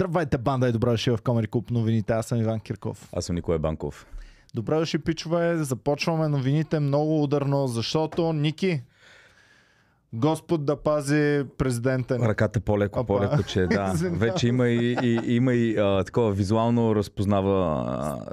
Здравейте, банда и добре дошли в Комери Клуб новините. Аз съм Иван Кирков. Аз съм Николай Банков. Добре дошли, пичове. Започваме новините много ударно, защото Ники, Господ да пази президента ни. Ръката по-леко, Опа. по-леко, че е, да. Вече има и, и, има и а, такова визуално разпознава.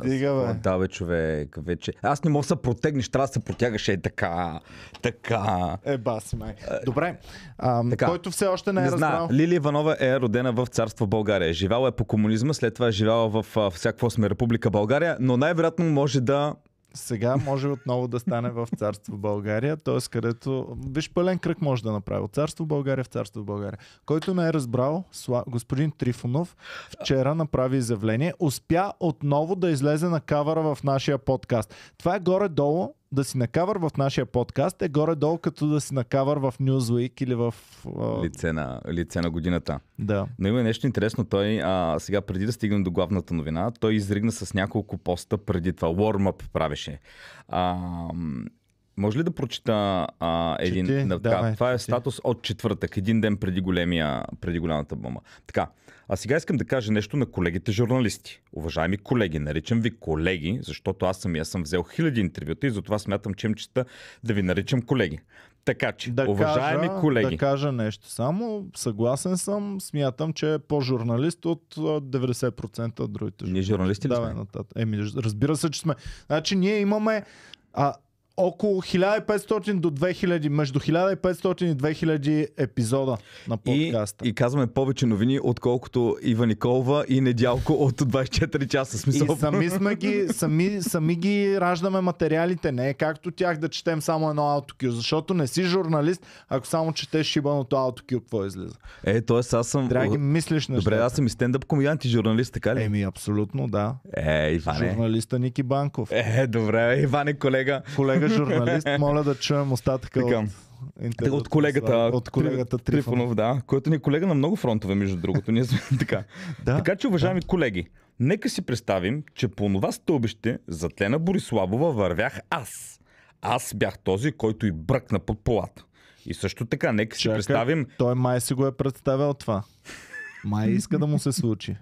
А, Стига, бе. Да, бе, човек. Вече. Аз не мога да се протегнеш, трябва да се протягаш е така. Така. Е, бас, май. Добре. А, така. Който все още не е не разбрал. Лили Иванова е родена в царство България. Живяла е по комунизма, след това е живяла в, в всякакво сме Република България, но най-вероятно може да сега може отново да стане в царство България, т.е. където, виж, пълен кръг може да направи. От царство България в царство България. Който не е разбрал, господин Трифонов вчера направи изявление, успя отново да излезе на кавара в нашия подкаст. Това е горе-долу да си накавър в нашия подкаст е горе-долу като да си накавър в Newsweek или в... Uh... Лице, на, лице на годината. Да. Но има нещо интересно. Той а, сега преди да стигнем до главната новина, той изригна с няколко поста преди това. Warm-up правеше. А, може ли да прочита а, един... Чети, да, давай, това е статус от четвъртък, един ден преди, големия, преди голямата бомба. Така. А сега искам да кажа нещо на колегите журналисти. Уважаеми колеги, наричам ви колеги, защото аз самия съм взел хиляди интервюта и затова смятам, че им чета да ви наричам колеги. Така че, да уважаеми кажа, колеги. Да кажа нещо само. Съгласен съм. Смятам, че е по-журналист от 90% от другите журналисти. Ние журналисти ли сме? Еми, разбира се, че сме. Значи ние имаме а, около 1500 до 2000, между 1500 и 2000 епизода на подкаста. И, и казваме повече новини, отколкото Ива Николова и Недялко от 24 часа. Смисъл. И сами, сме ги, сами, сами ги раждаме материалите, не е както тях да четем само едно аутокю, защото не си журналист, ако само четеш шибаното аутокю, какво излиза. Е, т.е. аз съм... Трябва да ги мислиш нещата. Добре, аз съм и стендъп комедиант и журналист, така ли? Еми, абсолютно, да. Е, Иване. Журналиста Ники Банков. Е, добре, Иване, колега. Колега колега журналист, моля да чуем остатъка от Интервю, от колегата, от колегата Трифонов. Трифонов, да, който ни е колега на много фронтове, между другото. Ние сме така. да, така че, уважаеми да. колеги, нека си представим, че по това стълбище за Тлена Бориславова вървях аз. Аз бях този, който и бръкна под полата. И също така, нека Чакай, си представим... Той май си го е представил това. Май иска да му се случи.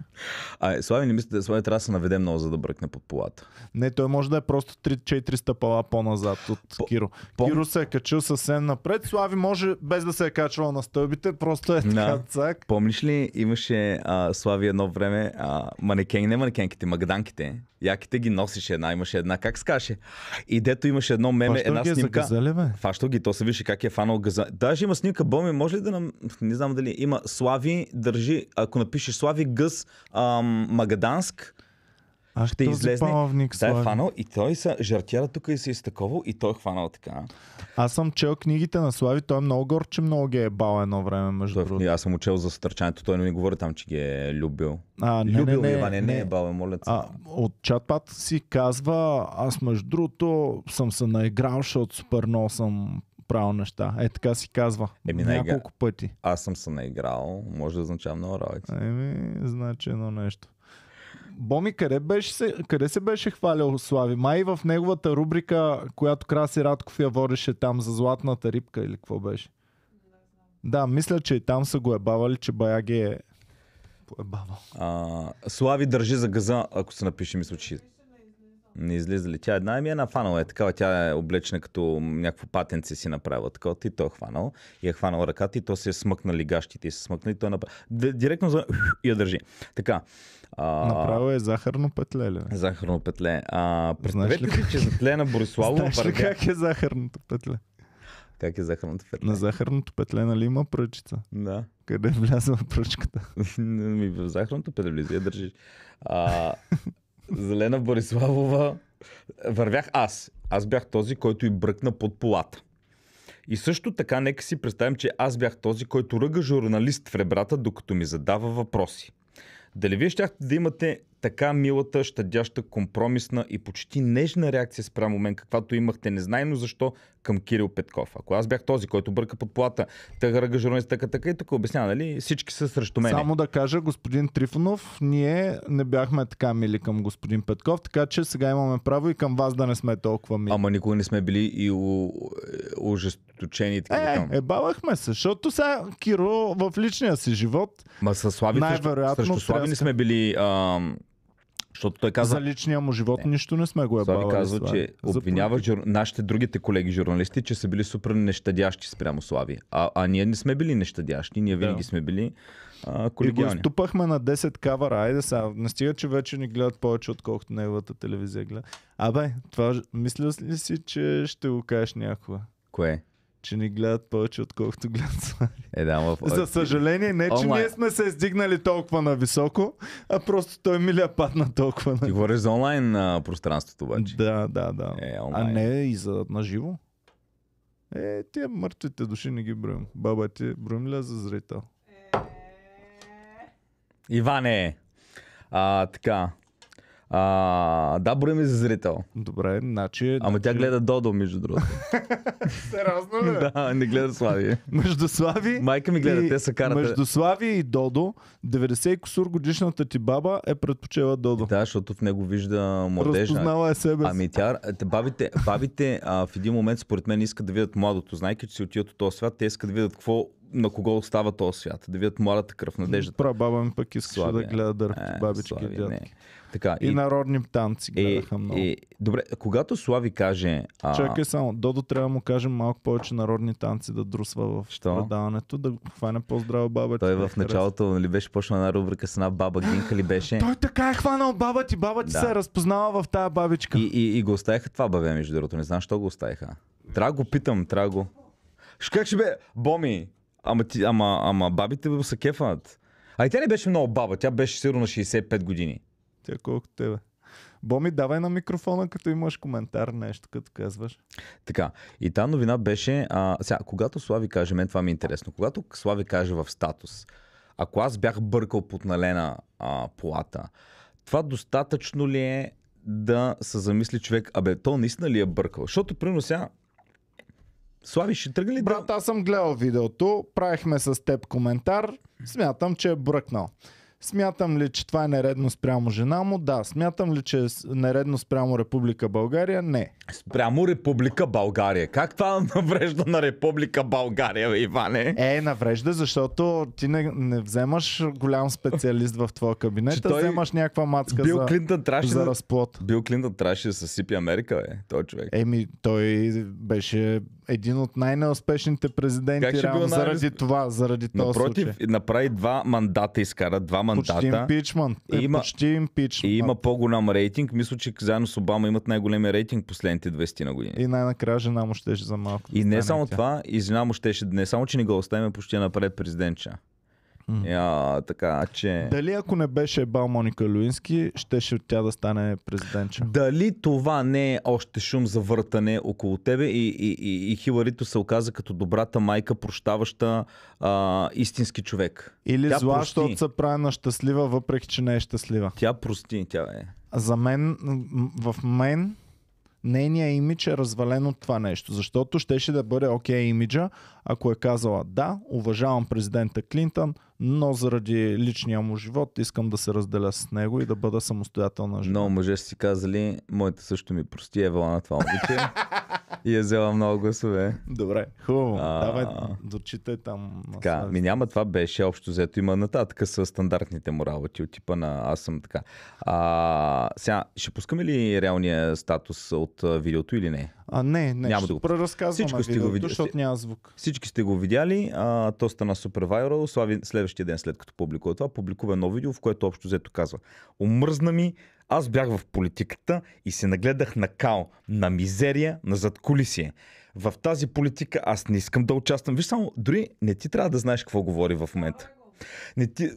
А, Слави, не мисля, Слави трябва да се наведе много, за да бръкне под полата. Не, той може да е просто 3-4 стъпала по-назад от по, Киро. По... Киро се е качил съвсем напред. Слави може, без да се е качвал на стълбите, просто е така да. цак. Помниш ли, имаше а, Слави едно време, а, манекен, не манекенките, магданките. Яките ги носеше една, имаше една, как скаше. И дето имаше едно меме, Фащо една ги е снимка. Е газали, бе? Фащо ги, то се више как е фанал газа. Даже има снимка, Боми, може ли да нам... Не знам дали има. Слави държи ако напишеш Слави Гъс ам, Магаданск, а ще този излезне. Палавник, е фанал и той са жартяра тук и се изтаковал и той е хванал така. Аз съм чел книгите на Слави, той е много гор, че много ги е бал едно време, между е другото. Аз съм учел за стърчането, той не ми говори там, че ги е любил. А, не, любил е, не, не, Иване, не, не, е бал, е, моля а, от чатпат си казва, аз между другото съм се наиграл, защото супер много съм правил неща. Е, така си казва. Еми, няколко игра... пъти. Аз съм се наиграл, може да означава много работи. Еми, значи едно нещо. Боми, къде, беше, къде се беше хвалял Слави? Май в неговата рубрика, която Краси Радков я водеше там за златната рибка или какво беше? Да, мисля, че и там са го ебавали, че Баяги е поебавал. А, Слави държи за газа, ако се напише, мисля, че не излиза ли? Тя една ми е нафанала. Е такава, тя е облечена като някакво патенце си направила. Така, ти то е хванал. И е хванал ръката и то се е смъкнали гащите и се смъкнали. Той направ... Директно за... я държи. Така. А... Направо е захарно петле. Ли? Захарно петле. А, представете ли... си, че е? за тле на Знаеш ли как е захарното петле? Как е захарното петле? На захарното петле нали има пръчица? Да. Къде е влязла пръчката? в захарното петле влизи, я държиш. А, Зелена Бориславова. Вървях аз. Аз бях този, който и бръкна под полата. И също така нека си представим, че аз бях този, който ръга журналист в ребрата, докато ми задава въпроси. Дали вие щяхте да имате така милата, щадяща, компромисна и почти нежна реакция спрямо мен, каквато имахте незнайно защо към Кирил Петков. Ако аз бях този, който бърка под плата, тъга ръга журналист, така, така и тук обяснява, нали? Всички са срещу мен. Само да кажа, господин Трифонов, ние не бяхме така мили към господин Петков, така че сега имаме право и към вас да не сме толкова мили. Ама никога не сме били и у... Е, ужесточени. Така, е, там. е, бавахме се, защото сега Киро в личния си живот. Ма със Слави, най-вероятно. Срещу, срещу не сме били. Ам защото той каза... За личния му живот не. нищо не сме го ебавали. Слави казва, че обвинява жур... нашите другите колеги журналисти, че са били супер нещадящи спрямо Слави. А, а ние не сме били нещадящи, ние винаги да. сме били а, колегиони. И го ступахме на 10 кавара. Айде сега, не стига, че вече ни гледат повече, отколкото неговата телевизия гледа. Абе, това мисля ли си, че ще го кажеш някога? Кое? че ни гледат повече, отколкото гледат слави. Е, да, ма, За съжаление, не, че онлайн... ние сме се издигнали толкова на високо, а просто той миля падна толкова на. Ти говориш за онлайн а, пространството, обаче. Да, да, да. Е, а не и за наживо. Е, тия мъртвите души не ги броим. Баба ти броим ли за зрител? Е. Иване! А, така, а, да, броим е за зрител. Добре, значи... Е, Ама значи... тя гледа Додо, между другото. Сериозно ли? Е? да, не гледа Слави. между Слави... Майка ми гледа, и... те са карата. Между Слави и Додо, 90 кусур годишната ти баба е предпочела Додо. Да, защото в него вижда младежа. Разпознала е себе си. Ами тя, бабите, бабите а, в един момент според мен искат да видят младото. Знайки, че си отиват от този свят, те искат да видят какво на кого остава този свят, да видят младата кръв, надеждата. Пра баба ми пък искаше славия. да е. гледа дърпи, е, бабички славия, дядки. Така, и, и, народни танци гледаха е, много. Е, добре, когато Слави каже... А... Чакай само, Додо трябва да му кажем малко повече народни танци да друсва в Що? предаването, да хване по-здрава баба. Той в началото нали, беше почнал една рубрика с една баба Гинка ли беше. Той така е хванал баба ти, баба ти да. се е разпознава в тая бабичка. И, и, и го оставиха това бабе, между другото. Не знам, що го оставиха. Трябва го питам, трябва го. Как ще бе, Боми, Ама, ти, ама, ама бабите са кефанат. А и тя не беше много баба, тя беше сигурно на 65 години. Тя е колко тебе? Боми, давай на микрофона, като имаш коментар, нещо като казваш. Така, и та новина беше, а, сега, когато Слави каже, мен това ми е интересно, когато Слави каже в статус, ако аз бях бъркал под налена а, плата, това достатъчно ли е да се замисли човек, абе, то наистина ли е бъркал? Защото, примерно сега, Слави, ще тръгне ли Брат, да... аз съм гледал видеото, правихме с теб коментар, смятам, че е бръкнал. Смятам ли, че това е нередно спрямо жена му? Да. Смятам ли, че е нередно спрямо Република България? Не. Спрямо Република България. Как това наврежда на Република България, бе, Иване? Е, наврежда, защото ти не, не вземаш голям специалист в твоя кабинет, а вземаш някаква мацка Бил за, трябваше за разплод. Бил Клинтън трябваше да съсипи Америка, е, той човек. Еми, той беше един от най-неуспешните президенти как реално, бил, заради това, заради това. Напротив, случай. направи два мандата, изкара два мандата. Почти импичмент. И е, има, почти импичмент. И има по-голям рейтинг. Мисля, че заедно с Обама имат най-големия рейтинг последните 20 на години. И най-накрая жена му щеше за малко. И не само тя. това, и жена му щеше, не само, че не го оставим почти напред президентча. Я, така че... Дали ако не беше бал Моника Люински, щеше тя да стане президентча? Дали това не е още шум за въртане около тебе и, и, и, и Хиларито се оказа като добрата майка, прощаваща а, истински човек? Или тя зла, защото се прави на щастлива, въпреки че не е щастлива? Тя прости, тя е. За мен, в мен, нейният имидж е развален от това нещо, защото щеше да бъде окей okay, имиджа, ако е казала да, уважавам президента Клинтън, но заради личния му живот искам да се разделя с него и да бъда самостоятелна жена. Много мъже си казали, моята също ми прости е вела на това момиче. и е взела много гласове. Добре, хубаво. А... Давай, дочитай там. Така, ми няма, това беше общо взето. Има нататък с стандартните му работи от типа на аз съм така. А, сега, ще пускаме ли реалния статус от видеото или не? А, не, не, няма ще да го преразказваме Всичко сте го видяли, защото няма звук. Всички сте го видяли, а, то стана супер вайрал. Слави следващия ден след като публикува това, публикува едно видео, в което общо взето казва. Омръзна ми, аз бях в политиката и се нагледах на као, на мизерия, на задкулисие. В тази политика аз не искам да участвам. Виж само, дори не ти трябва да знаеш какво говори в момента. Не ти...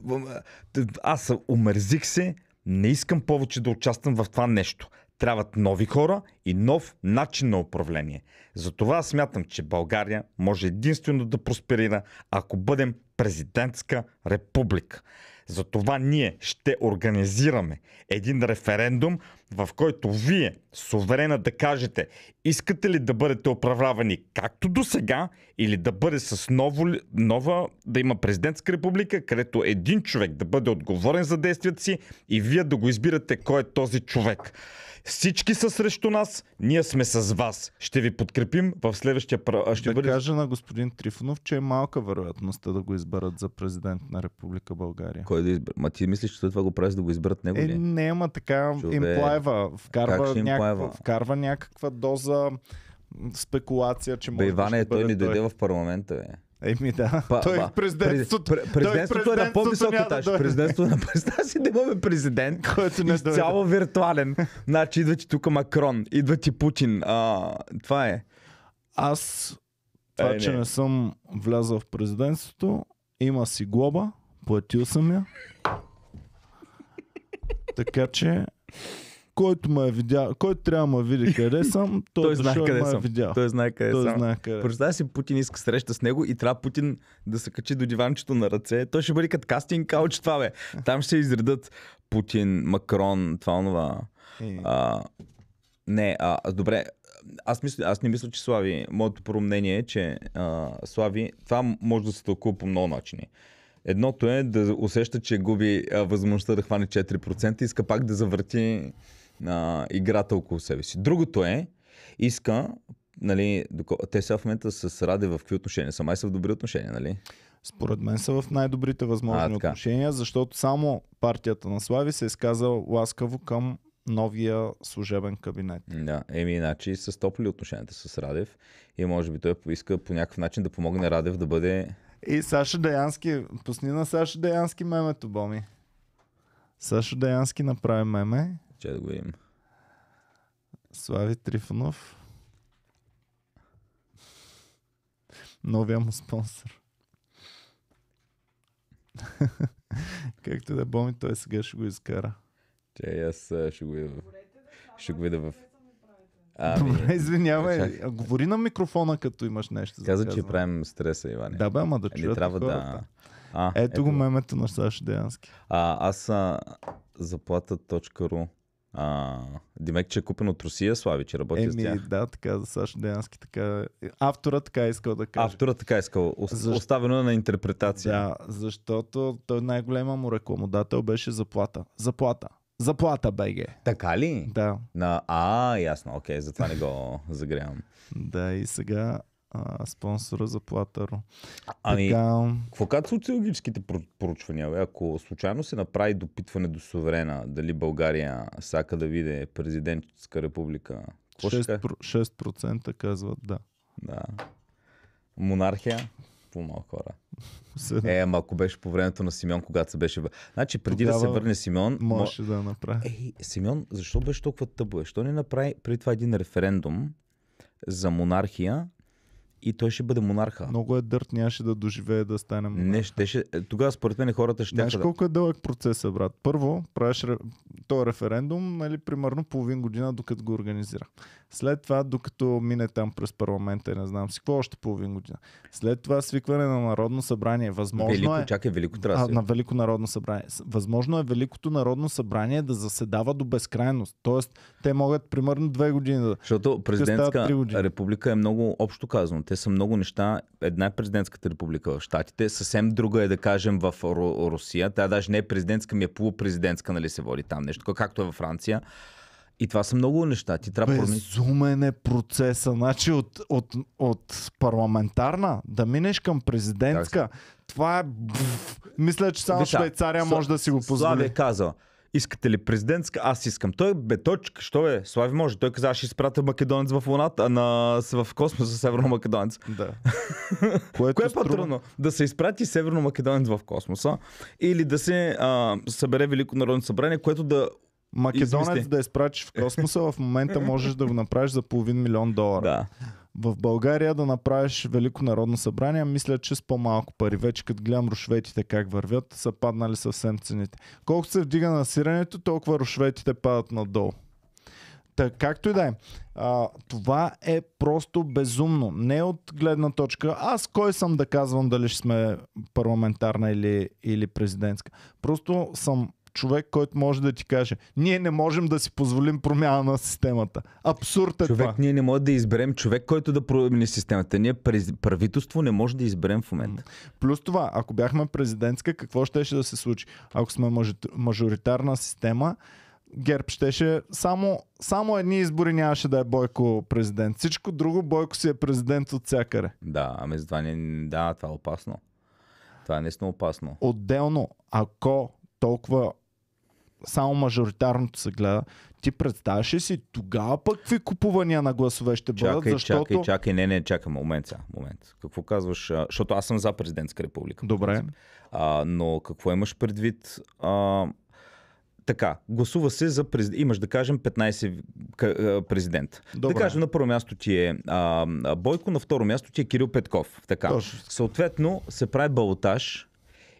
Аз омерзих се, не искам повече да участвам в това нещо трябват нови хора и нов начин на управление. Затова смятам, че България може единствено да просперира, ако бъдем президентска република. Затова ние ще организираме един референдум, в който вие, суверена, да кажете искате ли да бъдете управлявани както до сега или да бъде с ново, нова, да има президентска република, където един човек да бъде отговорен за действията си и вие да го избирате кой е този човек. Всички са срещу нас, ние сме с вас. Ще ви подкрепим в следващия... Ще да бъде... кажа на господин Трифонов, че е малка вероятността да го изберат за президент на Република България. Кой да избер? Ма ти мислиш, че това го прави да го изберат него е, не, ама така Чове... имплайва. Вкарва, някаква, вкарва някаква доза спекулация, че може Бе, Иване, да той ни дойде в парламента, бе. Еми да. Па, той е президентството. детството. През, президентството е на по-висок етаж. Да президентството е на представя си значи да имаме президент, който не цяло виртуален. Значи идва ти тук Макрон, идва ти Путин. А, това е. Аз това, е, че не. не съм влязъл в президентството, има си глоба, платил съм я. така че който ме е видял, който трябва да ме види къде съм, той, той е знае къде е съм. Видял. Той знае къде той съм. къде. Представя си Путин иска среща с него и трябва Путин да се качи до диванчето на ръце. Той ще бъде като кастинг кауч това бе. Там ще изредат Путин, Макрон, това нова. А, не, а, добре, аз, мисля, аз не мисля, че Слави, моето първо мнение е, че а, Слави, това може да се тълкува по много начини. Едното е да усеща, че губи а, възможността да хване 4% и иска пак да завърти а, играта около себе си. Другото е, иска, нали, те сега в момента с Раде в какви отношения са? Май са в добри отношения, нали? Според мен са в най-добрите възможни а, отношения, защото само партията на Слави се е изказал ласкаво към новия служебен кабинет. Да, еми иначе са стопли отношенията с Радев и може би той иска по някакъв начин да помогне Радев да бъде... И Саша Даянски, пусни на Саша Даянски мемето, Боми. Саша Даянски направи меме че да го видим. Слави Трифонов. Новия му спонсор. Както да е боми, той сега ще го изкара. Че, аз ще го видя. Ще го видя в... Добре, извинявай. Е, Чак... говори на микрофона, като имаш нещо. Каза, че правим стреса, Иване. Да, бе, ама да е, чуят трябва да... А, ето, ето, го мемето на Саш Деянски. А, аз а, заплата.ру а, Димек, че е купен от Русия, Слави, че работи Еми, с тях. Да, така, за Саш Деянски, така. Е, автора така е искал да каже. Автора така е искал. Защо... Оставено е на интерпретация. Да, защото той най-голема му рекламодател беше заплата. Заплата. Заплата, БГ. Така ли? Да. На... А, ясно, окей, затова не го загрявам. да, и сега а, спонсора за Платаро. Ами, така... какво казват социологическите проучвания? Бе? Ако случайно се направи допитване до суверена, дали България сака да види президентска република, 6%, 6% казват да. Да. Монархия? По-малко хора. Е, ама ако беше по времето на Симеон, когато се беше... Значи преди Тогава да се върне Симеон... Може да направи. Ей, Симеон, защо беше толкова тъбо? Защо не направи преди това един референдум за монархия и той ще бъде монарха. Много е дърт, нямаше да доживее да стане монарха. Не, ще, ще, е, тогава според мен хората ще. Знаеш колко е дълъг процес, е, брат? Първо, правиш ре... този е референдум, нали, примерно половин година, докато го организира. След това, докато мине там през парламента и не знам си какво, още половин година. След това свикване на Народно събрание. Възможно велико, е... чакай, велико а, на Велико Народно събрание. Възможно е Великото Народно събрание да заседава до безкрайност. Тоест, те могат примерно две години да. Защото президентска република е много общо казано. Те са много неща. Една е президентската република в Штатите, съвсем друга е да кажем в Русия. Тя даже не е президентска, ми е полупрезидентска, нали се води там нещо, както е във Франция. И това са много неща. Ти трябва Безумен е процеса. Значи от, от, от парламентарна да минеш към президентска, това е... Бф, мисля, че само Виша, Швейцария Слав... може да си го позволи. Слави е казал, искате ли президентска? Аз искам. Той е беточка, що е, Слави може. Той каза, ще изпратя македонец в луната, а на... в космоса северно македонец. Да. Което Кое е струва... по-трудно? Да се изпрати северно македонец в космоса или да се а, събере Велико народно събрание, което да Македонец измисли. да изпратиш в космоса, в момента можеш да го направиш за половин милион долара. Да. В България да направиш Велико народно събрание, мисля, че с по-малко пари. Вече като гледам рушветите как вървят, са паднали съвсем цените. Колкото се вдига на сирането, толкова рушветите падат надолу. Так, както и да е. А, това е просто безумно. Не от гледна точка, аз кой съм да казвам дали ще сме парламентарна или, или президентска. Просто съм човек, който може да ти каже, ние не можем да си позволим промяна на системата. Абсурд е човек, това. ние не можем да изберем човек, който да промени системата. Ние правителство не може да изберем в момента. Плюс това, ако бяхме президентска, какво щеше да се случи? Ако сме мажоритарна система, Герб щеше само, само едни избори нямаше да е Бойко президент. Всичко друго Бойко си е президент от всякъде. Да, ами за това не... Да, това е опасно. Това е наистина опасно. Отделно, ако толкова само мажоритарното се гледа, ти представяш си тогава пък какви купувания на гласове ще бъдат, чакай, защото... Чакай, чакай, не, не, чакай, момент сега, момент. Какво казваш? Защото аз съм за президентска република. Добре. А, но какво имаш предвид? А, така, гласува се за президент. Имаш да кажем 15 президент. Добре. Да кажем на първо място ти е а, Бойко, на второ място ти е Кирил Петков. Така. Точно. Съответно се прави балотаж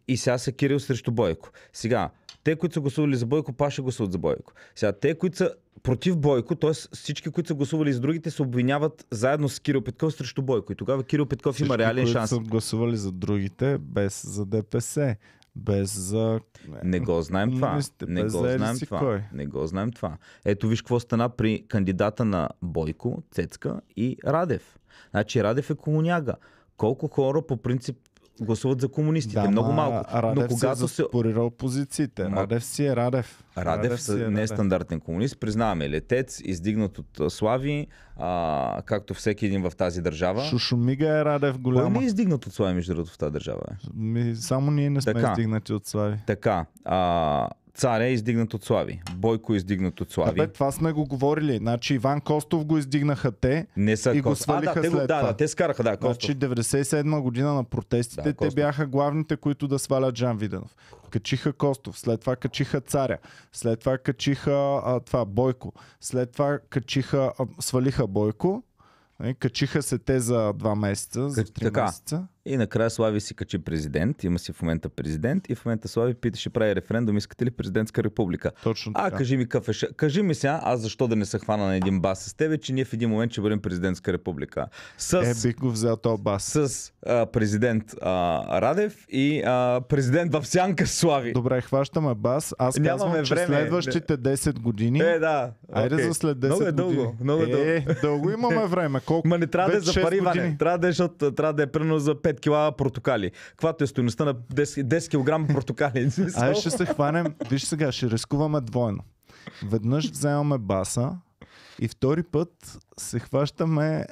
и сега са Кирил срещу Бойко. Сега, те, които са гласували за Бойко, па ще гласуват за Бойко. Сега, те, които са против Бойко, т.е. всички, които са гласували за другите, се обвиняват заедно с Кирил Петков срещу Бойко. И тогава Кирил Петков всички, има реален които шанс. Са гласували за другите, без за ДПС. Без за... Не го знаем това. Не го знаем това. Кой? Не го знаем това. Ето виж какво стана при кандидата на Бойко, Цецка и Радев. Значи Радев е комуняга. Колко хора по принцип гласуват за комунистите. Да, много малко. Радев Но е когато се спорирал позициите. Радев си е Радев. Радев, Радев си е, не е стандартен комунист. Признаваме, летец, издигнат от слави, а, както всеки един в тази държава. Шушумига е Радев голям. Кой не е издигнат от слави, между другото, в тази държава? Ми, само ние не сме така, издигнати от слави. Така. А, Царя е издигнат от Слави. Бойко е издигнат от Слави. Абе, това сме го говорили. Значи Иван Костов го издигнаха те не са и Костов. го свалиха а, да, след те да, това. Да, те скараха, да, Костов. Значи 97 година на протестите да, те бяха главните, които да свалят Жан Виденов. Качиха Костов, след това качиха Царя, след това качиха а, това Бойко, след това качиха, а, свалиха Бойко, нали, качиха се те за два месеца, за три така. месеца. И накрая Слави си качи президент, има си в момента президент и в момента Слави питаше прави референдум, искате ли президентска република? Точно така. А, кажи ми какъв е Кажи ми сега, аз защо да не се хвана на един бас с тебе, че ние в един момент ще бъдем президентска република. С, е, бих го взел този бас. С а, президент а, Радев и а, президент в сянка Слави. Добре, хващаме бас. Аз е, Нямаме казвам, време. че следващите 10 години. Е, да. Айде okay. за след 10 много е години. Дълго, много е, дълго. Е, е дълго имаме време. Колко? Ма не трябва да е за пари, Трябва да е, защото трябва да е примерно за 5 10 кг портокали. Каквато е стоеността на 10, 10 кг портокали? а ще се хванем. Виж сега, ще рискуваме двойно. Веднъж вземаме баса и втори път се хващаме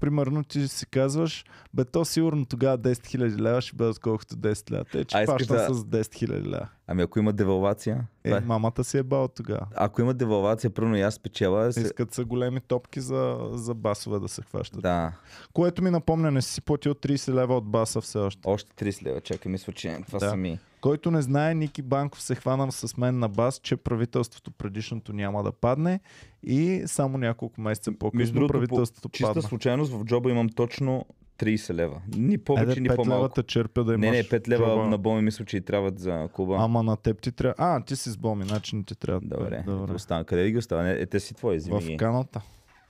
примерно ти си казваш, бе то сигурно тогава 10 000 лева ще бъдат колкото 10 лева. Те, че Ай, да... с 10 000 лева. Ами ако има девалвация. Е, да. Е. мамата си е бал тогава. Ако има девалвация, пръвно и аз печела. Се... Искат са големи топки за, за басове да се хващат. Да. Което ми напомня, не си платил 30 лева от баса все още. Още 30 лева, чакай, мисля, че това да. са ми. Който не знае, Ники Банков се хвана с мен на бас, че правителството предишното няма да падне и само няколко месеца по-късно правителството по- падна. Чиста случайност в джоба имам точно 30 лева. Ни повече, Еде, ни по-малко. лева те черпя да имаш. Не, не, 5 лева това... на Боми мисля, че и трябват за клуба. Ама на теб ти трябва. А, ти си с Боми, значи не ти трябва. Добре. Добре. Остана. Къде ги остава? Е, те си твои, взими В каната.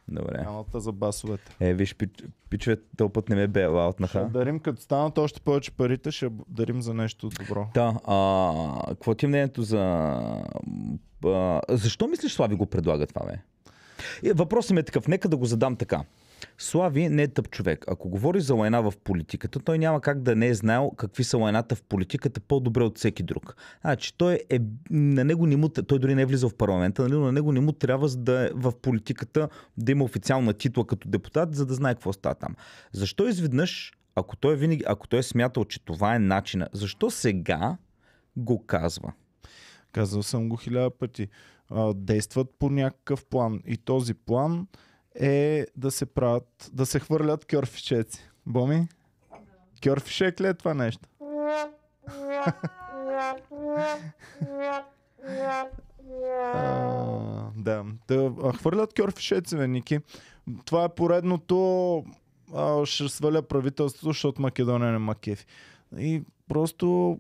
Добре. Каната за басовете. Е, виж, пичове, този път не ме бе лаутнаха. Ще дарим, като станат още повече парите, ще дарим за нещо добро. Да, а, какво ти е мнението за... А, защо мислиш Слави го предлага това, бе? Е, въпросът ми е такъв, нека да го задам така. Слави не е тъп човек. Ако говори за лайна в политиката, той няма как да не е знаел какви са лайната в политиката по-добре от всеки друг. Значи той е, на него не му, той дори не е влизал в парламента, нали, но на него не му трябва за да е в политиката да има официална титла като депутат, за да знае какво става там. Защо изведнъж, ако той, винаги, ако той е смятал, че това е начина, защо сега го казва? Казал съм го хиляда пъти. Действат по някакъв план. И този план е да се правят, да се хвърлят кьорфишеци. Боми? Кьорфишек ли е това нещо? а, да. да. Хвърлят кьорфишеци, бе, Ники. Това е поредното а, ще сваля правителството, защото Македония не макефи. И просто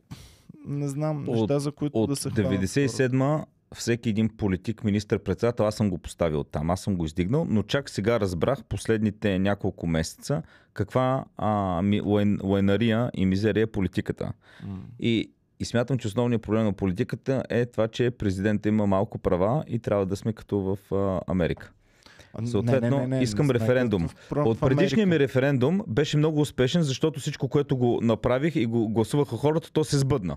не знам от, неща, за които от да се хвърлят. 97 всеки един политик, министр-председател, аз съм го поставил там, аз съм го издигнал, но чак сега разбрах последните няколко месеца каква а, ми, лайн, лайнария и мизерия е политиката. Mm. И, и смятам, че основният проблем на политиката е това, че президента има малко права и трябва да сме като в а, Америка. Съответно, не, не, не, не, искам не, референдум. Не, От предишния ми референдум беше много успешен, защото всичко, което го направих и го гласуваха хората, то се сбъдна.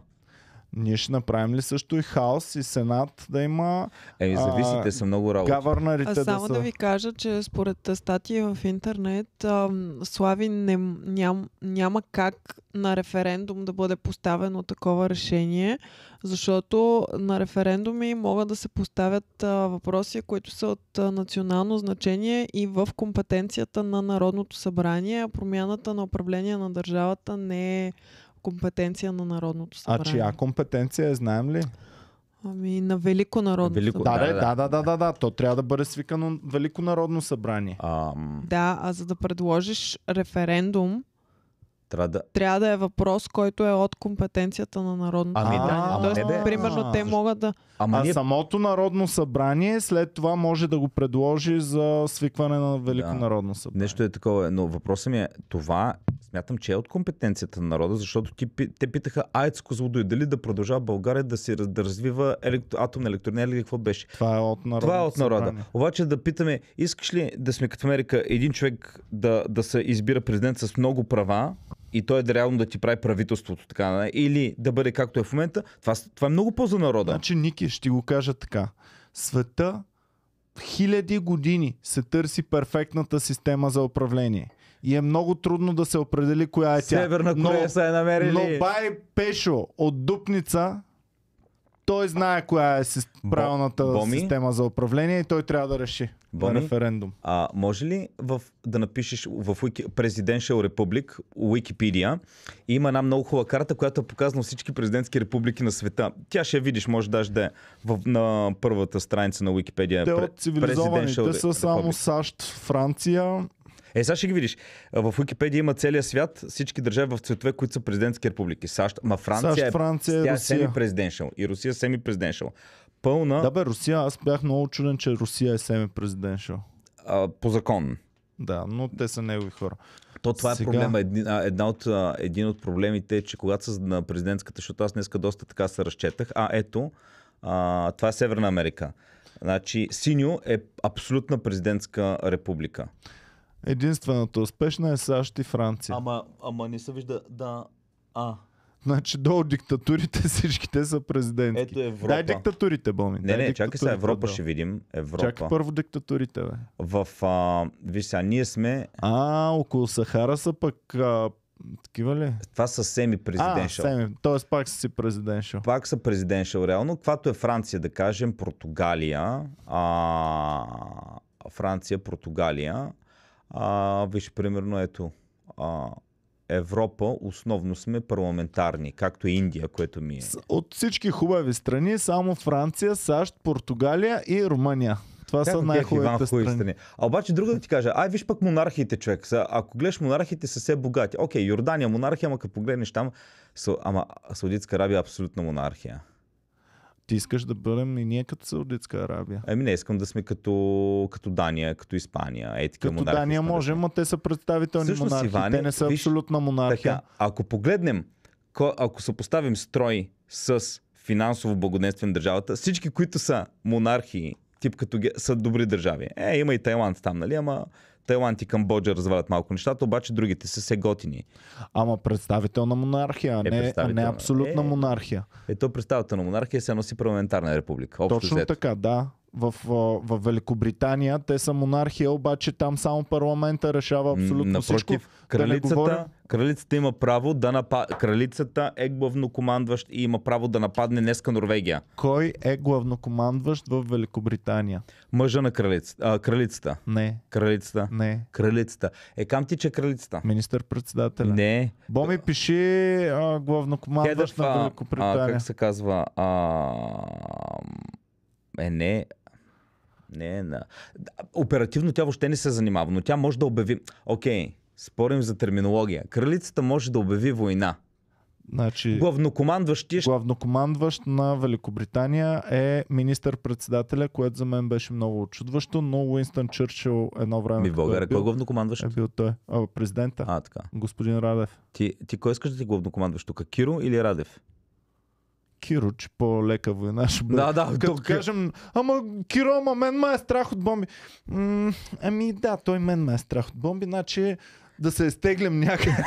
Ние ще направим ли също и хаос и сенат да има... Е, зависите са много работи. Гавърнарите а, само да, са... да ви кажа, че според статия в интернет а, Слави не, ням, няма как на референдум да бъде поставено такова решение, защото на референдуми могат да се поставят а, въпроси, които са от а, национално значение и в компетенцията на Народното събрание. Промяната на управление на държавата не е компетенция на Народното събрание. А чия компетенция е, знаем ли? Ами на Велико Народно Велико, събрание. Да, да, да, да, да, То трябва да бъде свикано Велико Народно събрание. Ам... Да, а за да предложиш референдум, трябва да... трябва да е въпрос, който е от компетенцията на Народното ами, събрание. Да, Тоест, да, е. примерно, те могат да... Ама а ние... самото Народно събрание след това може да го предложи за свикване на Велико да. Народно събрание. Нещо е такова, но въпросът ми е това, смятам, че е от компетенцията на народа, защото ти, те питаха Айц Козлодой дали да продължава България да си да развива електро, атомна електрония или какво беше. Това е от народа. Това е от народа. Събрание. Обаче да питаме, искаш ли да сме като Америка един човек да, да се избира президент с много права, и той е да реално да ти прави правителството, така, или да бъде както е в момента, това, това е много по-за народа. Значи, Ники, ще го кажа така. Света хиляди години се търси перфектната система за управление. И е много трудно да се определи коя е тя. Северна Корея но, са е намерили. Но бай Пешо от Дупница той знае коя е си... правилната Боми? система за управление и той трябва да реши Боми? на референдум. А може ли в, да напишеш в Wiki, Presidential Republic, Wikipedia, има една много хубава карта, която е показана всички президентски републики на света. Тя ще я видиш, може даже да е в, на първата страница на Wikipedia. Те от цивилизованите са само САЩ, Франция, е, сега ще ги видиш. В Уикипедия има целия свят, всички държави в цветове, които са президентски републики. САЩ, ма Франция, САЩ, е- Франция е, Русия. семи президеншъл и Русия е семи президеншъл. Пълна. Да, бе, Русия, аз бях много чуден, че Русия е семи президеншъл. По закон. Да, но те са негови хора. То това е Сега... е проблема. Една, една от, един от проблемите е, че когато са на президентската, защото аз днеска доста така се разчетах, а ето, а, това е Северна Америка. Значи, Синьо е абсолютна президентска република. Единствената успешна е САЩ и Франция. Ама, ама не се вижда, да, а, Значи долу диктатурите всичките са президентски. Ето Европа. Дай диктатурите, Боми. Не, не, чакай сега Европа ще видим. Европа. Чакай първо диктатурите, бе. В, а, виж сега, ние сме... А, около Сахара са пък а, такива ли? Това са семи президеншъл. А, семи, т.е. пак са си президеншъл. Пак са президеншал реално. Каквато е Франция, да кажем, Португалия, а, Франция, Португалия, а, виж, примерно, ето, а, Европа основно сме парламентарни, както и Индия, което ми е. От всички хубави страни, само Франция, САЩ, Португалия и Румъния. Това Тяко са най-хубавите страни. страни. А обаче друга да ти кажа, ай виж пък монархите, човек. Са, ако гледаш монархите са все богати. Окей, Йордания монархия, ама като погледнеш там, са, ама Саудитска Арабия е абсолютна монархия. Ти искаш да бъдем и ние като Саудитска Арабия. Ами не, искам да сме като, като Дания, като Испания. Е, като монархи, Дания може, но те са представителни Всъщност, монархи. Иване, те не са виж, абсолютна монархия. Така, ако погледнем, ако съпоставим строй с финансово благоденствие на държавата, всички, които са монархии, тип като са добри държави. Е, има и Тайланд там, нали? Ама Тайланд и Камбоджа развалят малко нещата, обаче другите са се готини. Ама на монархия, а е, не, а не абсолютна е, монархия. Е, представител на монархия се носи парламентарна република. Точно взето. така, да в, в, в Великобритания те са монархия, обаче там само парламента решава абсолютно Напротив, всичко. Кралицата, да говоря... кралицата има право да напад. Кралицата е главнокомандващ и има право да нападне днеска Норвегия. Кой е главнокомандващ в Великобритания? Мъжа на кралицата. А, кралицата. Не. Кралицата. Не. Кралицата. Е, кам ти, че кралицата? министър председател. Не. Боми, пиши а, главнокомандващ Хедъв, на Великобритания. А, как се казва? А, е, не не на... Оперативно тя въобще не се занимава, но тя може да обяви... Окей, спорим за терминология. Кралицата може да обяви война. Значи, главнокомандващ... главнокомандващ на Великобритания е министър-председателя, което за мен беше много очудващо, но Уинстън Чърчил едно време. Ми България, е кой главнокомандващ? Е бил той. О, президента. А, така. Господин Радев. Ти, ти кой искаш да ти е главнокомандващ? тук? Киро или Радев? Киро, че по-лека война ще бъде. Да, да, като тук... кажем, ама Киро, ама мен ма е страх от бомби. М- ами да, той мен ма е страх от бомби, значи да се изтеглям някъде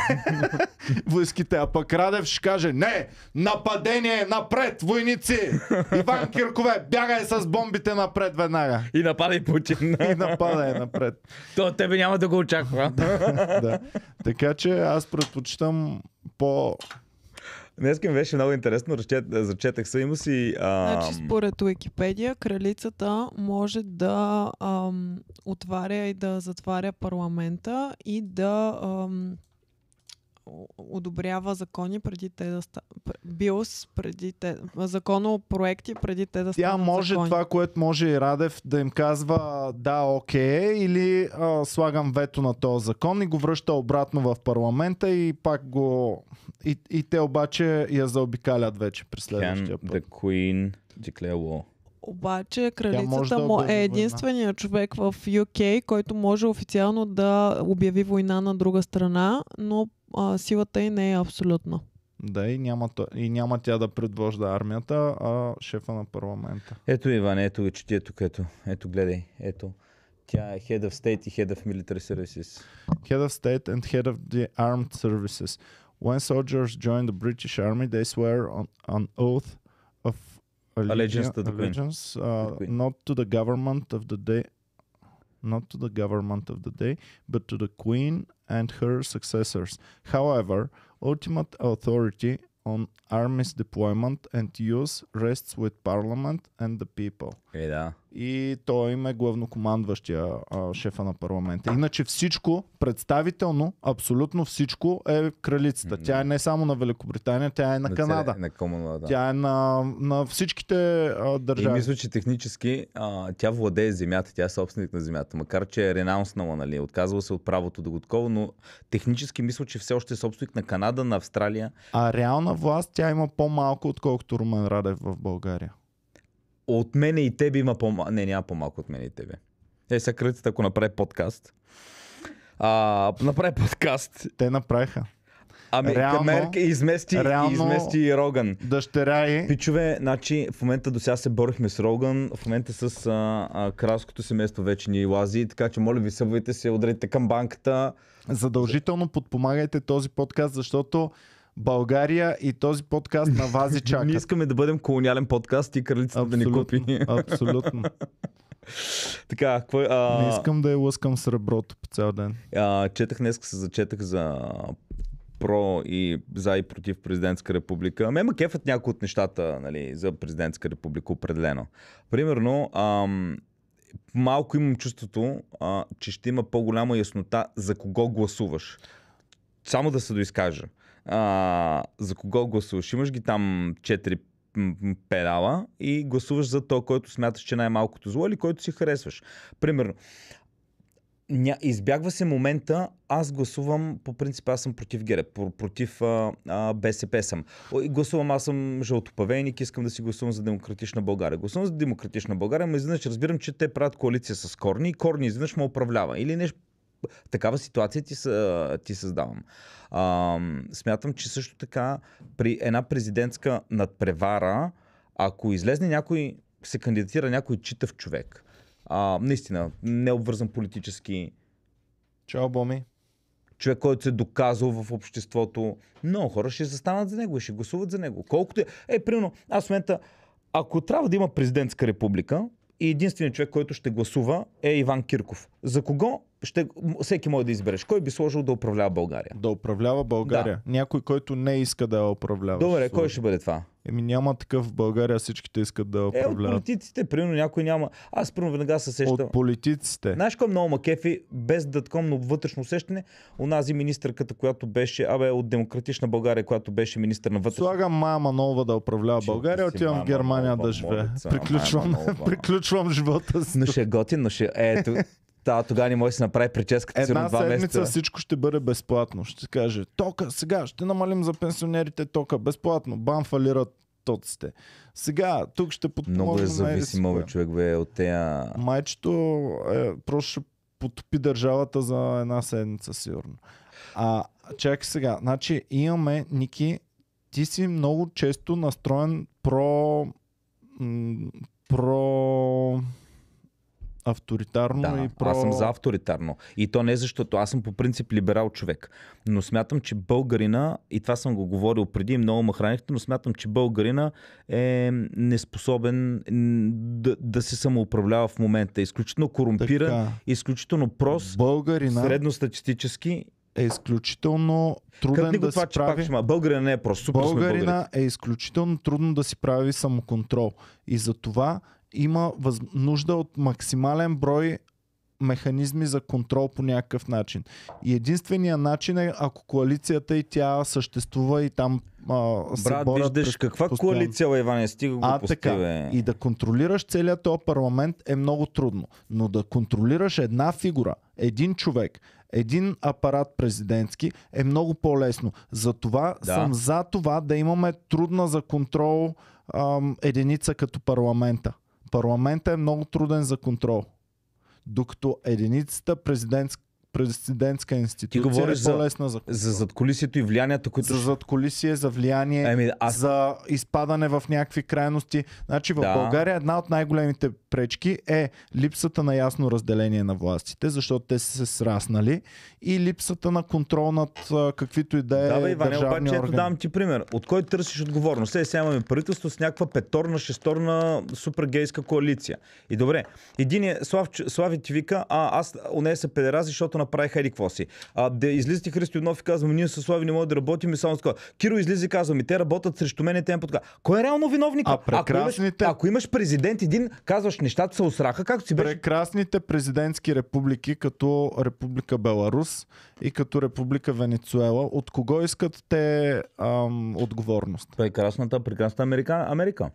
войските. А пък Радев ще каже, не, нападение е напред, войници! Иван Киркове, бягай с бомбите напред веднага. И нападай Путин. И нападай напред. То от тебе няма да го очаква. да, да. Така че аз предпочитам по Днес ми беше много интересно, зачетах се има си... А... Значи, според Уикипедия, кралицата може да ам, отваря и да затваря парламента и да ам, одобрява закони преди те да станат. Биос преди те. Законопроекти преди те да станат. Тя може закони. това, което може и Радев да им казва да, окей, или а, слагам вето на този закон и го връща обратно в парламента и пак го. И, и те обаче я заобикалят вече при следващия път. the Queen declare war? Обаче кралицата да му е единствения война. човек в UK, който може официално да обяви война на друга страна, но а, силата и не е абсолютно. Да, и няма, и няма тя да предвожда армията, а шефа на парламента. Ето Иван, ето ви, че ти е тук, ето, ето гледай, ето. Тя е Head of State и Head of Military Services. Head of State and Head of the Armed Services. When soldiers join the British Army, they swear on an oath of allegiance, allegiance to the allegiance, Uh, the not to the government of the, day, not to the government of the day, but to the queen and her successors. However, ultimate authority on armies deployment and use rests with parliament and the people. Yeah. и той им е главнокомандващия а, шефа на парламента. Иначе всичко, представително, абсолютно всичко е кралицата. Тя е не само на Великобритания, тя е на, на Канада. Целе, на комуна, да. Тя е на, на всичките а, държави. И мисля, че технически а, тя владее земята, тя е собственик на земята, макар че е ренаунснала, нали, отказва се от правото да го такова, но технически мисля, че все още е собственик на Канада, на Австралия. А реална власт тя има по-малко, отколкото Румен Радев в България от мене и тебе има по-малко. Не, няма по-малко от мене и тебе. Е, сега кръцата, ако направи подкаст. А, направи подкаст. Те направиха. Ами, реално, Камерк измести, реално, измести Роган. Дъщеря и... Пичове, значи в момента до сега се борихме с Роган, в момента с а, а, кралското семейство вече ни лази, така че моля ви събвайте се, ударите към банката. Задължително подпомагайте този подкаст, защото България и този подкаст на Вази чака. Ние искаме да бъдем колониален подкаст и кралицата абсолютно, да ни купи. абсолютно. Така, кой, а... Не искам да я лъскам среброто по цял ден. А, четах днес, се зачетах за про и за и против президентска република. Ме ма кефът някои от нещата нали, за президентска република определено. Примерно, ам, малко имам чувството, а, че ще има по-голяма яснота за кого гласуваш. Само да се доизкажа а, за кого гласуваш. Имаш ги там 4 педала и гласуваш за то, който смяташ, че най-малкото зло или който си харесваш. Примерно, ня, избягва се момента, аз гласувам, по принцип аз съм против Гере, против а, а, БСП съм. Гласувам, аз съм жълтопавейник, искам да си гласувам за Демократична България. Гласувам за Демократична България, но изведнъж разбирам, че те правят коалиция с Корни и Корни изведнъж ме управлява. Или нещо такава ситуация ти, ти създавам. А, смятам, че също така при една президентска надпревара, ако излезне някой, се кандидатира някой читав човек, а, наистина, не обвързан политически. Чао, Боми. Човек, който се е доказал в обществото, много хора ще застанат за него и ще гласуват за него. Колкото е. Е, примерно, аз в момента, ако трябва да има президентска република, и единственият човек, който ще гласува е Иван Кирков. За кого ще, всеки може да избереш. Кой би сложил да управлява България? Да управлява България. Да. Някой, който не иска да я управлява. Добре, кой ще бъде това? Еми няма такъв в България, всичките искат да управляват. Е, от политиците, примерно някой няма. Аз примерно веднага се сещам. От политиците. Знаеш кой е много макефи, без да но вътрешно усещане, унази министърката, която беше, абе, от демократична България, която беше министър на вътрешно. Слагам мама нова да управлява Чи, България, отивам в Германия нова, да живе. Приключвам, приключвам живота си. Но ще готин, но ще... Е, ето, Та, тогава не може да си направи прическата Една си на два седмица месеца. всичко ще бъде безплатно. Ще каже, тока, сега ще намалим за пенсионерите тока, безплатно. Бам, фалират тоците. Сега, тук ще подпомогнем. Много е зависимо, бе, човек, бе, от тея... Майчето е, просто ще потопи държавата за една седмица, сигурно. А, чакай сега, значи имаме, Ники, ти си много често настроен про... М- про авторитарно да, и про... Аз съм за авторитарно. И то не защото аз съм по принцип либерал човек. Но смятам, че българина, и това съм го говорил преди, и много ме хранихте, но смятам, че българина е неспособен да, да се самоуправлява в момента. Изключително корумпиран, така. изключително прост, българина... средностатистически е изключително труден Къдни да това, си прави... Пак Българина не е просто. Супер българина е изключително трудно да си прави самоконтрол. И за това има въз... нужда от максимален брой механизми за контрол по някакъв начин. И единствения начин е ако коалицията и тя съществува и там а, се Брат, борят виждаш през... каква постоян... коалиция, Иване, стига го а, пусти, така. Бе. И да контролираш целият този парламент е много трудно. Но да контролираш една фигура, един човек, един апарат президентски е много по-лесно. Затова да. съм за това да имаме трудна за контрол ам, единица като парламента парламентът е много труден за контрол. Докато единицата президентска президентска институция. Ти говориш е лесна за, за задколисието и влиянието, които... За задколисие, за влияние, Ами, аз... за изпадане в някакви крайности. Значи в Да. България една от най-големите пречки е липсата на ясно разделение на властите, защото те са се сраснали и липсата на контрол над каквито и да е Да, Иване, обаче ето дам давам ти пример. От кой търсиш отговорност? Е, сега имаме правителство с някаква петорна, шесторна супергейска коалиция. И добре, един е, Слав, Слави ти вика, а аз у нея се педерази, защото на направих еди какво си. А, да излизате Христо Иванов и казвам, ние със Слави не можем да работим и само така. Киро излиза и казвам, те работят срещу мен и те така. Кой е реално виновник? А прекрасните... ако, имаш, ако имаш президент един, казваш нещата са осраха, както си беше. Прекрасните президентски републики, като Република Беларус и като Република Венецуела, от кого искат те ам, отговорност? Прекрасната, прекрасната Америка. Америка.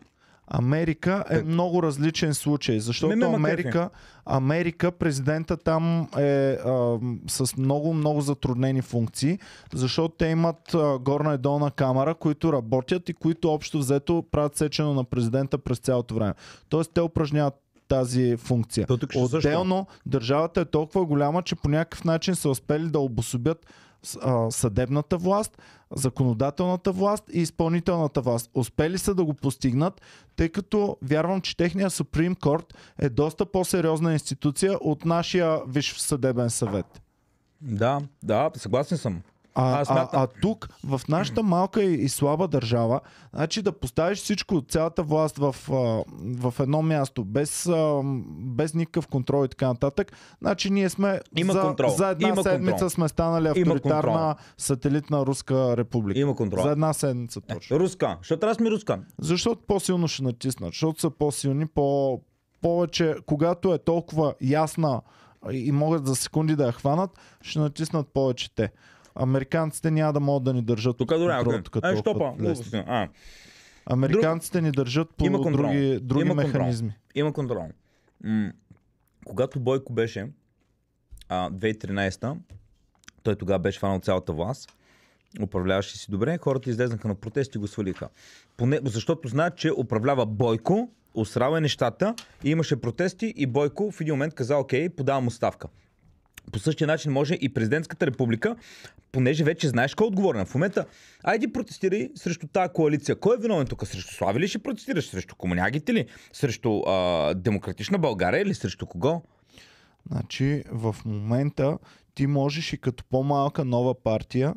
Америка е, е много различен случай, защото ме, ме, Америка, Америка, президента там е а, с много, много затруднени функции, защото те имат а, горна и долна камера, които работят и които общо взето правят сечено на президента през цялото време. Тоест те упражняват тази функция. Отделно, защо? държавата е толкова голяма, че по някакъв начин са успели да обособят съдебната власт, законодателната власт и изпълнителната власт. Успели са да го постигнат, тъй като вярвам, че техния Supreme Court е доста по-сериозна институция от нашия Висш съдебен съвет. Да, да, съгласен съм. А, а, а, а тук, в нашата малка и, и слаба държава, значи да поставиш всичко, цялата власт в, в едно място, без, без никакъв контрол и така нататък, значи ние сме Има за, контрол. за една Има седмица контрол. сме станали авторитарна сателитна руска република. Има контрол. За една седмица точно. Е, руска. Защото аз ми руска. Защото по-силно ще натиснат, защото са по-силни, по, повече, когато е толкова ясна и могат за секунди да я хванат, ще натиснат повече те. Американците няма да могат да ни държат Тук е добре, контрол, тук е, щопа, а. Американците Друг... ни държат по Има други, други Има механизми. Контрол. Има контрол. М- когато Бойко беше а, 2013 той тогава беше фанал цялата власт, управляваше си добре, хората излезнаха на протест и го свалиха. Поне, защото знаят, че управлява Бойко, осрава е нещата, и имаше протести и Бойко в един момент каза, окей, подавам оставка по същия начин може и президентската република, понеже вече знаеш кой е отговорен. В момента, айди протестирай срещу тази коалиция. Кой е виновен тук? Срещу Слави ли ще протестираш? Срещу комунягите ли? Срещу а, Демократична България или срещу кого? Значи, в момента ти можеш и като по-малка нова партия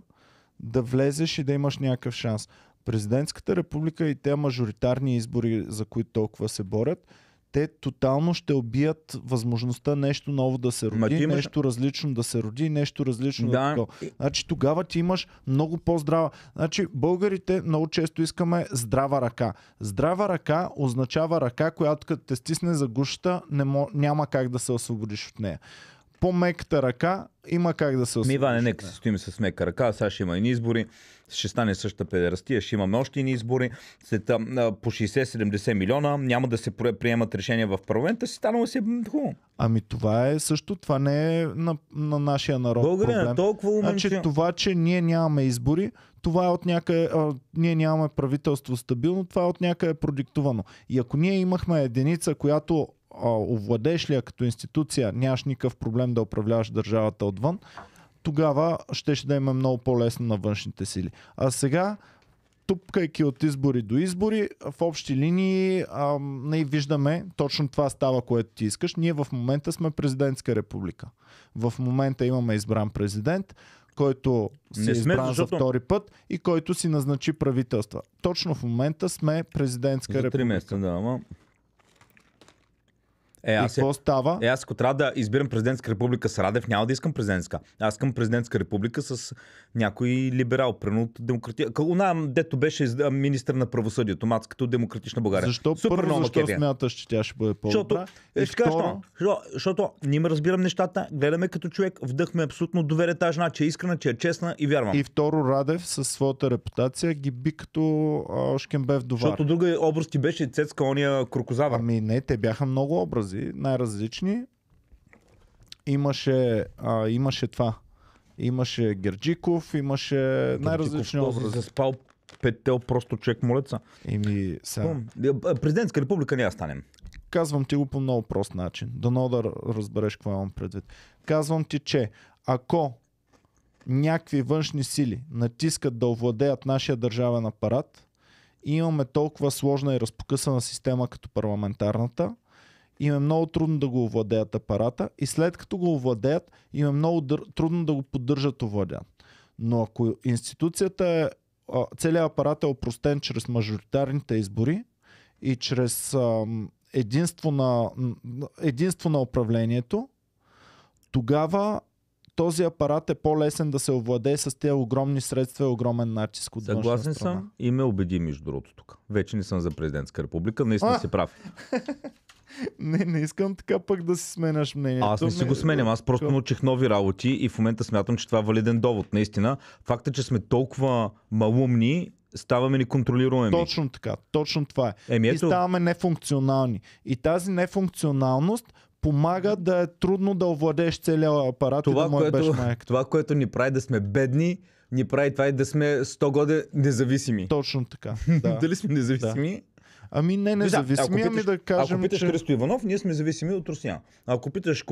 да влезеш и да имаш някакъв шанс. Президентската република и те мажоритарни избори, за които толкова се борят, те тотално ще убият възможността нещо ново да се роди, Ма, имаш... нещо различно да се роди, нещо различно да. да значи тогава ти имаш много по-здрава. Значи българите много често искаме здрава ръка. Здрава ръка означава ръка, която като те стисне за гушата, мо... няма как да се освободиш от нея по-меката ръка има как да се освободиш. Иване, нека се стоим с мека ръка, сега ще има и избори, ще стане същата педерастия, ще имаме още едни избори, след а, по 60-70 милиона, няма да се приемат решения в парламента, си станало си. хубаво. Ами това е също, това не е на, на нашия народ Българина, проблем. толкова умен, значи, че... това, че ние нямаме избори, това е от някъде, а, ние нямаме правителство стабилно, това е от някъде продиктовано. И ако ние имахме единица, която овладееш ли я като институция, нямаш никакъв проблем да управляваш държавата отвън, тогава ще, ще да има е много по-лесно на външните сили. А сега, тупкайки от избори до избори, в общи линии не виждаме точно това става, което ти искаш. Ние в момента сме президентска република. В момента имаме избран президент, който се е избран защото... за втори път и който си назначи правителства. Точно в момента сме президентска за 3 република. месеца, да, ама... Е, аз, и какво е, става? Е, аз ако трябва да избирам президентска република с Радев, няма да искам президентска. Аз искам президентска република с някой либерал, прено от демократия. Она, дето беше министър на правосъдието, мац като демократична България. Защо Супер първо, защо макерия. смяташ, че тя ще бъде по-добра? Защото, второ... Що, защото ние ме разбирам нещата, гледаме като човек, вдъхме абсолютно доверие тази жена, че е искрена, че е честна и вярвам. И второ, Радев със своята репутация ги би като Шкембев Довар. Защото друга образ ти беше Цецка, ония крокозава. Ами не, те бяха много образи фази, най-различни. Имаше, а, имаше това. Имаше Герджиков, имаше най-различни образи. Заспал петел просто човек молеца. Ими, сега... Е, е, президентска република няма станем. Казвам ти го по много прост начин. Дано да разбереш какво имам предвид. Казвам ти, че ако някакви външни сили натискат да овладеят нашия държавен апарат, имаме толкова сложна и разпокъсана система като парламентарната, им е много трудно да го овладеят апарата и след като го овладеят, им е много дър... трудно да го поддържат овладян. Но ако институцията е, целият апарат е опростен чрез мажоритарните избори и чрез ам, единство, на, единство на управлението, тогава този апарат е по-лесен да се овладее с тези огромни средства и огромен натиск от Съгласен съм и ме убеди между другото тук. Вече не съм за президентска република, наистина а! си прав. не, не искам така пък да си сменяш мнението. Аз не си го сменям, аз просто научих нови работи и в момента смятам, че това е валиден довод. Наистина, факта, че сме толкова малумни, ставаме неконтролируеми. Точно така, точно това е. Еми ето... И ставаме нефункционални. И тази нефункционалност помага да е трудно да овладееш целия апарат това, и да му е което, беше майка. Това, което ни прави да сме бедни, ни прави това и да сме 100 години независими. Точно така. Да. Дали сме независими? Да. Ами не, независими, ами да кажем, Ако питаш че... Христо Иванов, ние сме зависими от Русия. Ако питаш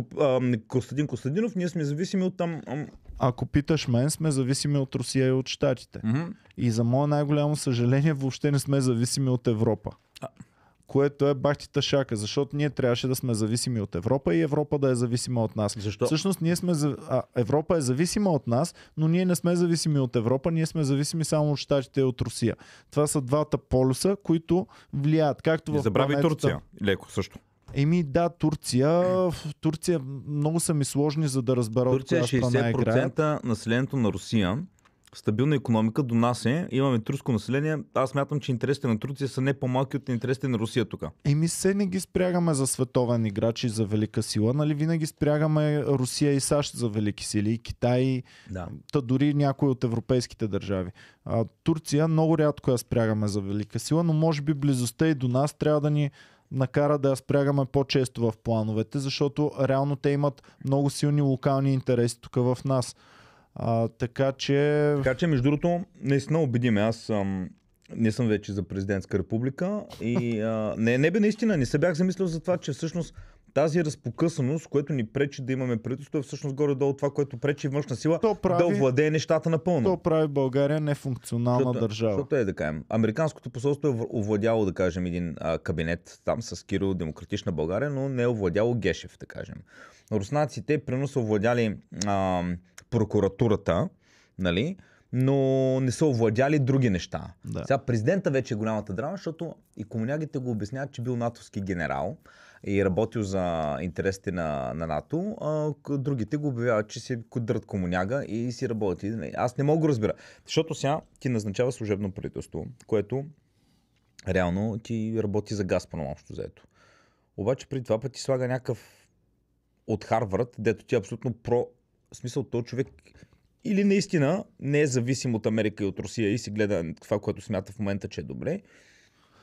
Костадин Костадинов, ние сме зависими от там... Ако питаш мен, сме зависими от Русия и от Штатите. Mm-hmm. И за мое най-голямо съжаление, въобще не сме зависими от Европа. А което е бахтита шака, защото ние трябваше да сме зависими от Европа и Европа да е зависима от нас. Защо? Всъщност ние сме, а, Европа е зависима от нас, но ние не сме зависими от Европа, ние сме зависими само от щатите и от Русия. Това са двата полюса, които влияят. Както не забрави планетата... Турция, леко също. Еми да, Турция. В Турция много са ми сложни за да разбера Турция от е коя страна е Турция е 60% населението на Русия стабилна економика до нас е имаме турско население. Аз мятам, че интересите на Турция са не по-малки от интересите на Русия тук. Еми се не ги спрягаме за световен играч и за велика сила, нали винаги спрягаме Русия и САЩ за велики сили, и Китай, да. та дори някои от европейските държави. А, Турция много рядко я спрягаме за велика сила, но може би близостта и до нас трябва да ни накара да я спрягаме по-често в плановете, защото реално те имат много силни локални интереси тук в нас. А, така че... Така че, между другото, наистина убедиме. Аз съм не съм вече за президентска република. И, а, не, не бе наистина, не се бях замислил за това, че всъщност тази разпокъсаност, което ни пречи да имаме правителство, е всъщност горе-долу това, което пречи външна сила то прави, да овладее нещата напълно. То прави България нефункционална защото, държава. Защото е да кажем. Американското посолство е овладяло, да кажем, един а, кабинет там с Кирил Демократична България, но не е овладяло Гешев, да кажем. Руснаците прино са овладяли. А, прокуратурата, нали? но не са овладяли други неща. Да. Сега президента вече е голямата драма, защото и комунягите го обясняват, че бил натовски генерал и работил за интересите на, на НАТО, а другите го обявяват, че си драт комуняга и си работи. Нали. Аз не мога да разбира. Защото сега ти назначава служебно правителство, което реално ти работи за Газпром общо заето. Обаче при това пъти слага някакъв от Харвард, дето ти е абсолютно про в смисъл, то човек или наистина не е зависим от Америка и от Русия и си гледа това, което смята в момента, че е добре.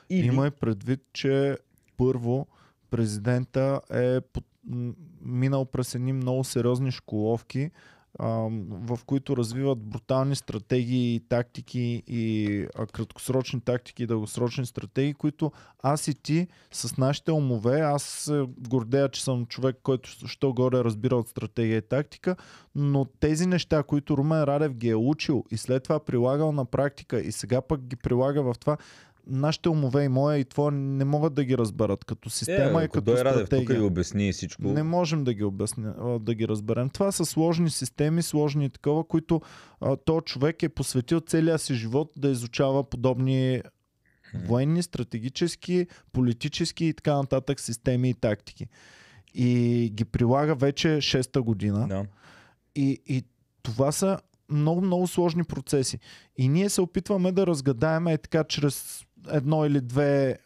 Или... и предвид, че първо президента е минал през едни много сериозни школовки в които развиват брутални стратегии и тактики и краткосрочни тактики и дългосрочни стратегии, които аз и ти с нашите умове, аз гордея, че съм човек, който що горе разбира от стратегия и тактика, но тези неща, които Румен Радев ги е учил и след това прилагал на практика и сега пък ги прилага в това, нашите умове и моя и твоя не могат да ги разберат като система е, и като стратегия. Радев, тук и обясни всичко. Не можем да ги, обясня, да ги разберем. Това са сложни системи, сложни такова, които то човек е посветил целия си живот да изучава подобни военни, стратегически, политически и така нататък системи и тактики. И ги прилага вече 6-та година. Да. И, и това са много, много сложни процеси. И ние се опитваме да разгадаем е така чрез едно или две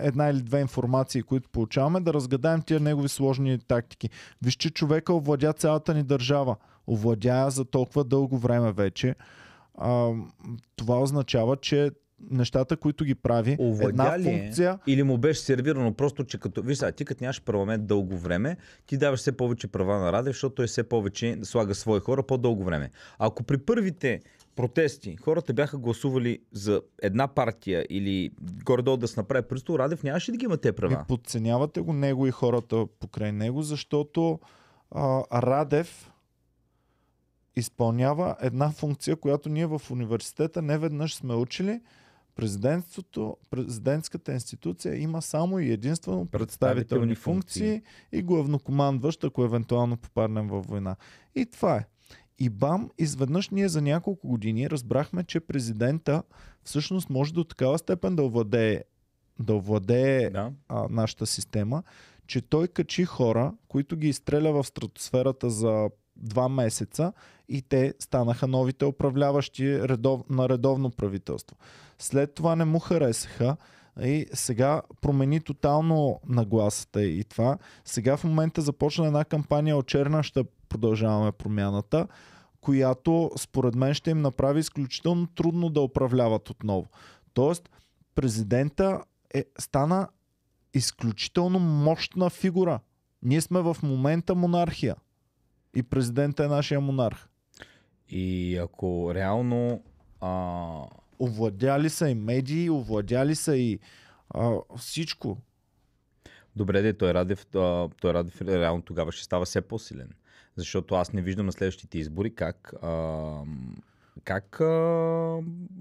една или две информации, които получаваме, да разгадаем тия негови сложни тактики. Виж, че човека овладя цялата ни държава. Овладя за толкова дълго време вече. А, това означава, че нещата, които ги прави, Овладя една ли е? функция... Или му беше сервирано просто, че като... Виж а ти като нямаш парламент дълго време, ти даваш все повече права на Радев, защото той все повече слага свои хора по-дълго време. Ако при първите протести. Хората бяха гласували за една партия или горе-долу да се направи пръсто, Радев нямаше да ги има те права. Не подценявате го него и хората покрай него, защото а, Радев изпълнява една функция, която ние в университета не веднъж сме учили. Президентството, президентската институция има само и единствено представителни, представителни функции. функции и главнокомандващ, ако евентуално попаднем във война. И това е. И бам, изведнъж ние за няколко години разбрахме, че президента всъщност може до такава степен да овладее, да овладее да. А, нашата система, че той качи хора, които ги изстреля в стратосферата за два месеца и те станаха новите управляващи редов, на редовно правителство. След това не му харесаха и сега промени тотално нагласата и това. Сега в момента започна една кампания от черна, ще продължаваме промяната, която според мен ще им направи изключително трудно да управляват отново. Тоест, президента е, стана изключително мощна фигура. Ние сме в момента монархия. И президента е нашия монарх. И ако реално а, овладяли са и медии, овладяли са и а, всичко. Добре, де, той Радев, той Радев реално тогава ще става все по-силен. Защото аз не виждам на следващите избори как а, как а,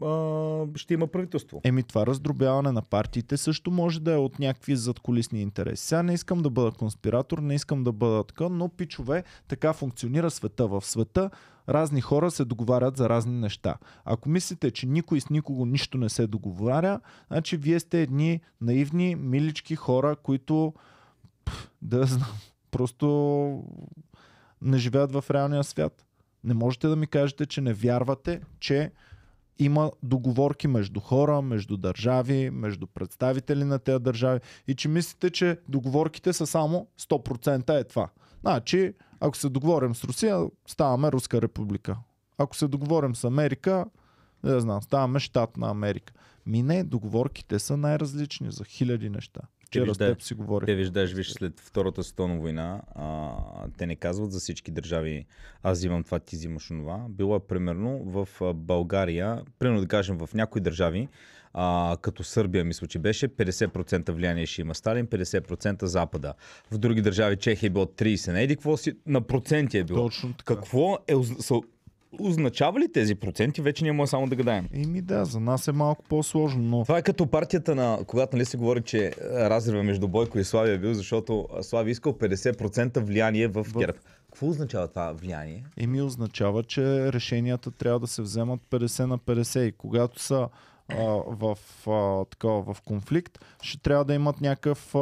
а, ще има правителство? Еми това раздробяване на партиите също може да е от някакви задколисни интереси. Сега не искам да бъда конспиратор, не искам да бъда така, но пичове, така функционира света. В света разни хора се договарят за разни неща. Ако мислите, че никой с никого нищо не се договаря, значи вие сте едни наивни, милички хора, които пъл, да знам, просто не живеят в реалния свят. Не можете да ми кажете, че не вярвате, че има договорки между хора, между държави, между представители на тези държави и че мислите, че договорките са само 100% е това. Значи, ако се договорим с Русия, ставаме Руска република. Ако се договорим с Америка, не знам, ставаме щат на Америка. Ми не, договорките са най-различни за хиляди неща. Вчера вижда, с теб си говорих. Те виждаш, виж, след Втората стона война, а, те не казват за всички държави, аз взимам това, ти взимаш онова. Било е примерно в България, примерно да кажем в някои държави, а, като Сърбия, мисля, че беше 50% влияние ще има Сталин, 50% Запада. В други държави Чехия е било 30, не еди какво си, на проценти е било. Точно така. Какво е, означава ли тези проценти, вече ние може само да гадаем. Еми да, за нас е малко по-сложно. Но... Това е като партията на, когато нали се говори, че е, разрива между Бойко и Славия е бил, защото Славия е искал 50% влияние в, в... ГЕРБ. Какво означава това влияние? Еми означава, че решенията трябва да се вземат 50 на 50 и когато са в, а, така, в конфликт, ще трябва да имат някакъв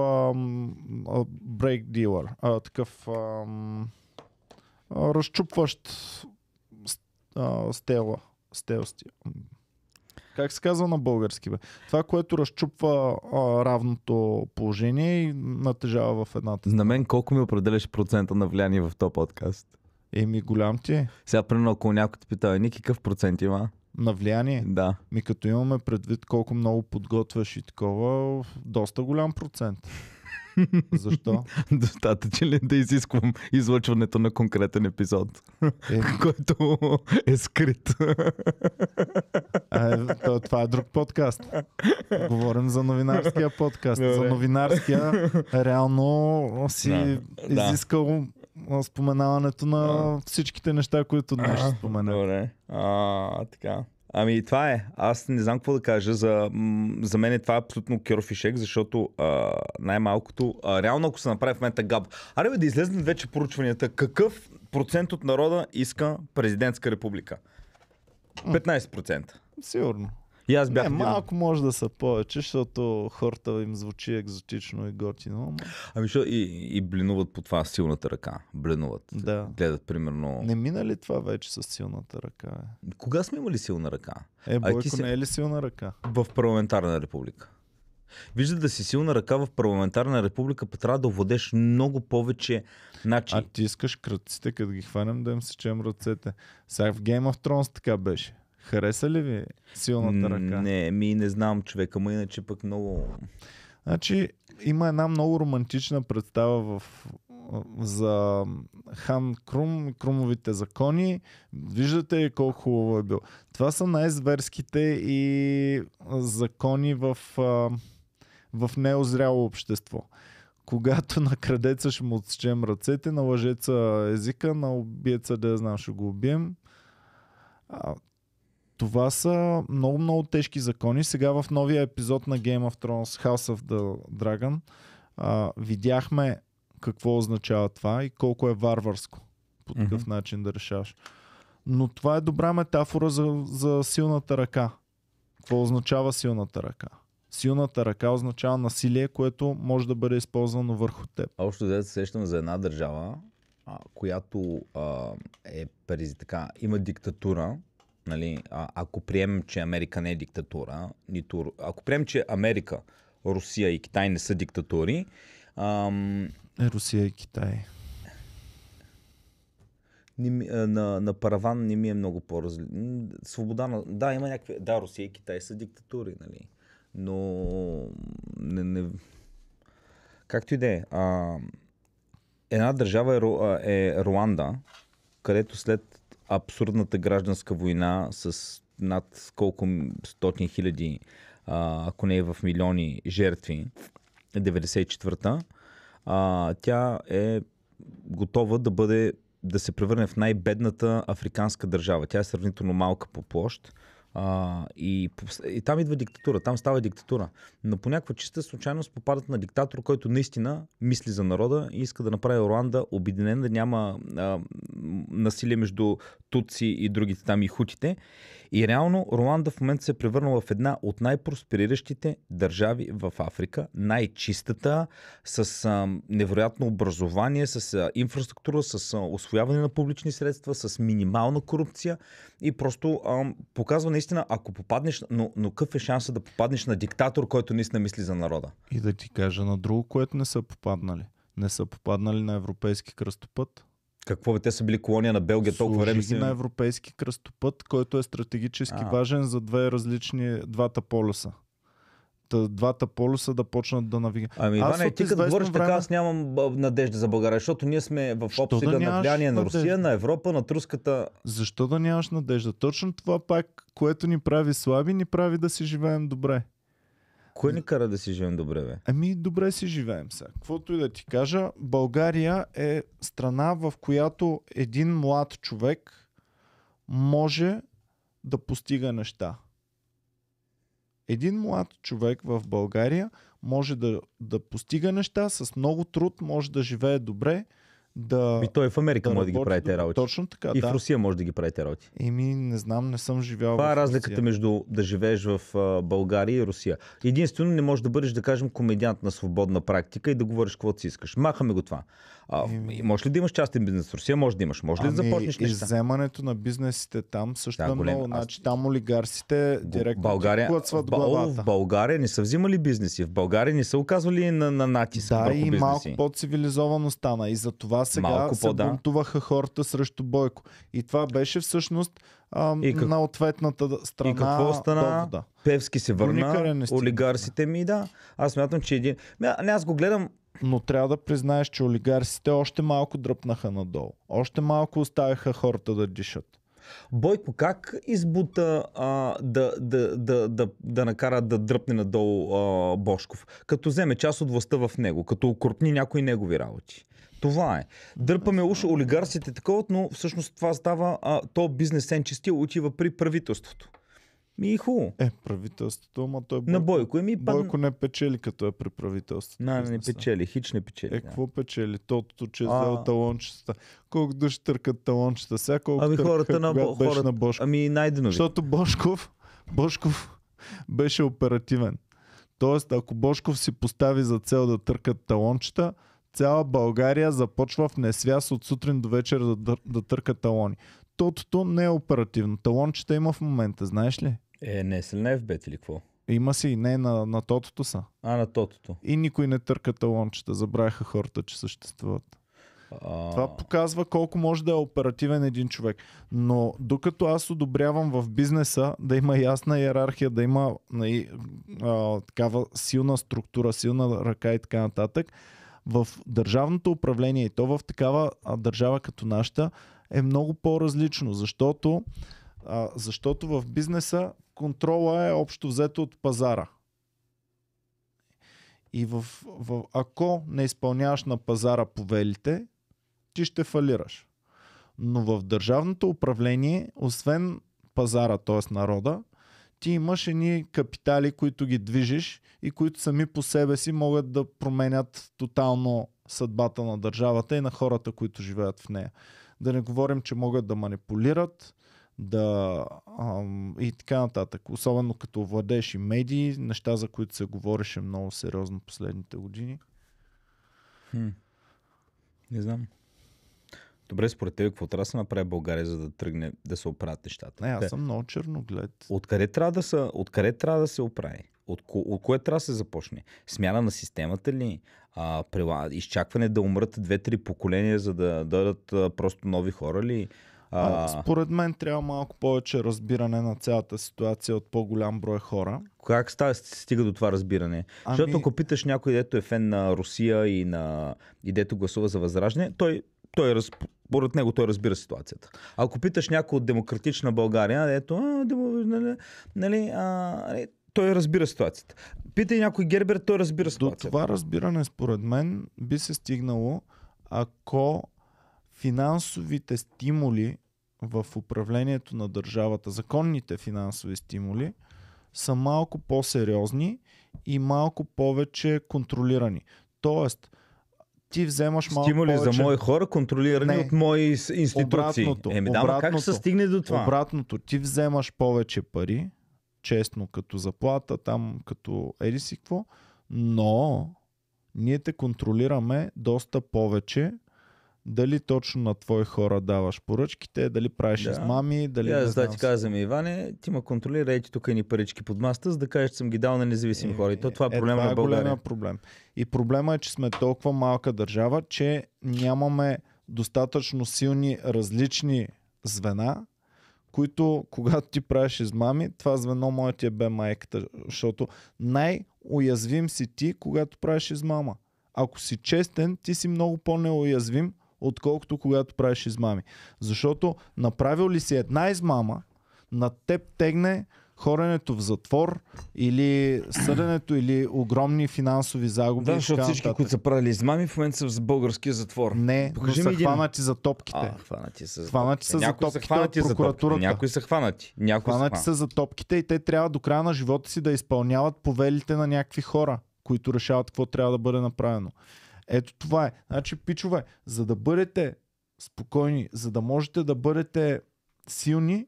брейк дилър, такъв а, разчупващ а, стела. Стелсти. Как се казва на български? Бе? Това, което разчупва а, равното положение и натежава в едната. На мен колко ми определяш процента на влияние в този подкаст? Еми, голям ти е. Сега, примерно, ако някой те пита, никакъв какъв процент има? На влияние? Да. Ми като имаме предвид колко много подготвяш и такова, доста голям процент. Защо? Достатъчно ли е да изисквам излъчването на конкретен епизод, е... който е скрит? А, е, то, това е друг подкаст. Говорим за новинарския подкаст. Добре. За новинарския реално си да, изискал да. споменаването на всичките неща, които днес ще споменем. Добре. А, така. Ами това е. Аз не знам какво да кажа. За, за мен е това абсолютно керофишек, защото а, най-малкото, а, реално ако се направи в момента габ. Аре бе, да излезнат вече поручванията. Какъв процент от народа иска президентска република? 15%. Сигурно. И аз бях. Не, един... малко може да са повече, защото хората им звучи екзотично и готино. Но... Ами, шо, и, и блинуват по това силната ръка. Блинуват. Да. Гледат примерно. Не мина ли това вече с силната ръка? Е? Кога сме имали силна ръка? Е, Бойко, а, ти си... не е ли силна ръка? В парламентарна република. Вижда да си силна ръка в парламентарна република, па трябва да владеш много повече начин. А ти искаш кръците, като ги хванем да им сечем ръцете. Сега в Game of Thrones така беше. Хареса ли ви силната ръка? Не, ми не знам човека, ма иначе пък много... Значи, има една много романтична представа в, за Хан Крум, Крумовите закони. Виждате ли колко хубаво е бил. Това са най-зверските и закони в, в неозряло общество когато на крадеца ще му отсечем ръцете, на лъжеца езика, на убиеца да я знам ще го убием. Това са много, много тежки закони. Сега в новия епизод на Game of Thrones House of the Dragon а, видяхме какво означава това и колко е варварско по такъв mm-hmm. начин да решаваш. Но това е добра метафора за, за силната ръка. Какво означава силната ръка? Силната ръка означава насилие, което може да бъде използвано върху теб. Общо да се сещам за една държава, а, която а, е през така, има диктатура, нали, а, ако приемем, че Америка не е диктатура, нито, ако приемем, че Америка, Русия и Китай не са диктатури, ам... Е, Русия и Китай. Не, на, на параван не ми е много по-различно. Свобода на... Да, има някакви... Да, Русия и Китай са диктатури, нали? Но... Не, не... Както и да е. Една държава е, е Руанда, където след абсурдната гражданска война с над колко стотни хиляди, ако не е в милиони жертви, 94-та, а, тя е готова да бъде да се превърне в най-бедната африканска държава. Тя е сравнително малка по площ, а, и, и там идва диктатура, там става диктатура. Но по някаква чиста случайност попадат на диктатор, който наистина мисли за народа и иска да направи Руанда обединен, да няма а, насилие между туци и другите там и хутите. И реално Руанда в момента се е превърнала в една от най-проспериращите държави в Африка, най-чистата, с а, невероятно образование, с а, инфраструктура, с а, освояване на публични средства, с минимална корупция и просто а, показва наистина наистина, ако попаднеш, но, но какъв е шанса да попаднеш на диктатор, който наистина мисли за народа? И да ти кажа на друго, което не са попаднали. Не са попаднали на европейски кръстопът. Какво бе, те са били колония на Белгия Служи толкова време? Служи на европейски кръстопът, който е стратегически а. важен за две различни, двата полюса двата полюса да почнат да навигат. Ами, аз не, ти като говориш време... така, аз нямам надежда за България, защото ние сме в обсега да на влияние на Русия, надежда? на Европа, на Труската. Защо да нямаш надежда? Точно това пак, което ни прави слаби, ни прави да си живеем добре. Кое ни кара да си живеем добре, бе? Ами, добре си живеем сега. Каквото и да ти кажа, България е страна, в която един млад човек може да постига неща един млад човек в България може да, да постига неща с много труд, може да живее добре, да. И той в Америка да може да ги правите тези работи. Точно така. И да. в Русия може да ги правите работи. Еми, не знам, не съм живял. Това е разликата Русия. между да живееш в uh, България и Русия. Единствено, не можеш да бъдеш, да кажем, комедиант на свободна практика и да говориш каквото си искаш. Махаме го това. А, еми... Може ли да имаш частен бизнес в Русия? Може да имаш. Може ли ами, да започнеш И Вземането на бизнесите там също да, е голем. много. Значи там олигарсите директно България, клъцват Бал, главата. В България не са взимали бизнеси. В България не са оказвали на, на натиск. Да, и малко по-цивилизовано стана. И за това сега Малко се по-да. бунтуваха хората срещу Бойко. И това беше всъщност ам, и как... на ответната страна. И какво стана? Довода. Певски се върна, олигарсите ми, да. Аз смятам, че един... Не, аз го гледам но трябва да признаеш, че олигарсите още малко дръпнаха надолу. Още малко оставяха хората да дишат. Бойко, как избута а, да, да, да, да, да накара да дръпне надолу а, Бошков? Като вземе част от властта в него, като окрупни някои негови работи. Това е. Дърпаме уж олигарсите такова, но всъщност това става, а, то бизнес енчести отива при правителството. Ми е хубаво. Е, правителството, ама той Бойко, на Бойко, ми пад... Бойко не печели, като е при правителството. Не, не печели, хич не печели. Е, какво печели? Тотото, че е а... талончета. Колко души търкат талончета сега, колко ами, хората на, бо... хората... на Бошков. Ами най-денови. Защото Бошков, Бошков беше оперативен. Тоест, ако Бошков си постави за цел да търкат талончета, цяла България започва в несвяз от сутрин до вечер да, да, търка талони. Тотото не е оперативно. Талончета има в момента, знаеш ли? Е, не е не е в бет или какво? Има си и не на, на тотото са. А, на тотото. И никой не търка талончета. Забравяха хората, че съществуват. А... Това показва колко може да е оперативен един човек. Но докато аз одобрявам в бизнеса да има ясна иерархия, да има нали, а, такава силна структура, силна ръка и така нататък, в държавното управление и то в такава държава като нашата е много по-различно, защото, а, защото в бизнеса контрола е общо взето от пазара. И в, в, ако не изпълняваш на пазара повелите, ти ще фалираш. Но в държавното управление, освен пазара, т.е. народа, ти имаш едни капитали, които ги движиш и които сами по себе си могат да променят тотално съдбата на държавата и на хората, които живеят в нея. Да не говорим, че могат да манипулират, да ам, и така нататък. Особено като владееш и медии, неща, за които се говореше много сериозно последните години. Хм. Не знам. Добре, според теб, какво трябва да се направи България, за да тръгне да се оправят нещата? Не, аз съм много черноглед. Откъде трябва да се, откъде трябва да се оправи? От, ко, от кое трябва да се започне? Смяна на системата ли? А, прила, изчакване да умрат две-три поколения, за да дойдат просто нови хора ли? А... а... Според мен трябва малко повече разбиране на цялата ситуация от по-голям брой хора. Как става, стига до това разбиране? Ами... Защото ако питаш някой, дето е фен на Русия и, на... и дето гласува за възраждане, той той раз, Поред него той разбира ситуацията. Ако питаш някой от демократична България, ето, а, нали, нали, а, нали, той разбира ситуацията. Питай някой Гербер, той разбира ситуацията. До това разбиране, според мен, би се стигнало, ако финансовите стимули в управлението на държавата, законните финансови стимули, са малко по-сериозни и малко повече контролирани. Тоест, ти вземаш малко Стимули повече. за мои хора, контролирани не. от мои институции. Обратното, Еми, да, обратното, как се стигне до това? Обратното, ти вземаш повече пари, честно, като заплата, там като еди си какво, но ние те контролираме доста повече, дали точно на твои хора даваш поръчките, дали правиш да. измами, дали Да, не знам. ти казвам, Иване, ти ме контролира ети тук ни парички под маста, за да кажеш, че съм ги дал на независими е, хора. И то, това е, е проблема това е на България. Голема проблем. И проблема е, че сме толкова малка държава, че нямаме достатъчно силни различни звена, които когато ти правиш измами, това звено мое ти е бе майката, защото най-уязвим си ти, когато правиш измама. Ако си честен, ти си много по-неуязвим, отколкото когато правиш измами. Защото направил ли си една измама, на теб тегне хоренето в затвор или съденето или огромни финансови загуби. Да, защото всички, нататък. които са правили измами, в момента са в българския затвор. Не, Покажи но са един... хванати за топките. А, хванати са за хванати са за топките хванати от прокуратурата. Някои са хванати. Някои хванати са, са за топките и те трябва до края на живота си да изпълняват повелите на някакви хора, които решават какво трябва да бъде направено. Ето това е. Значи, пичове, за да бъдете спокойни, за да можете да бъдете силни,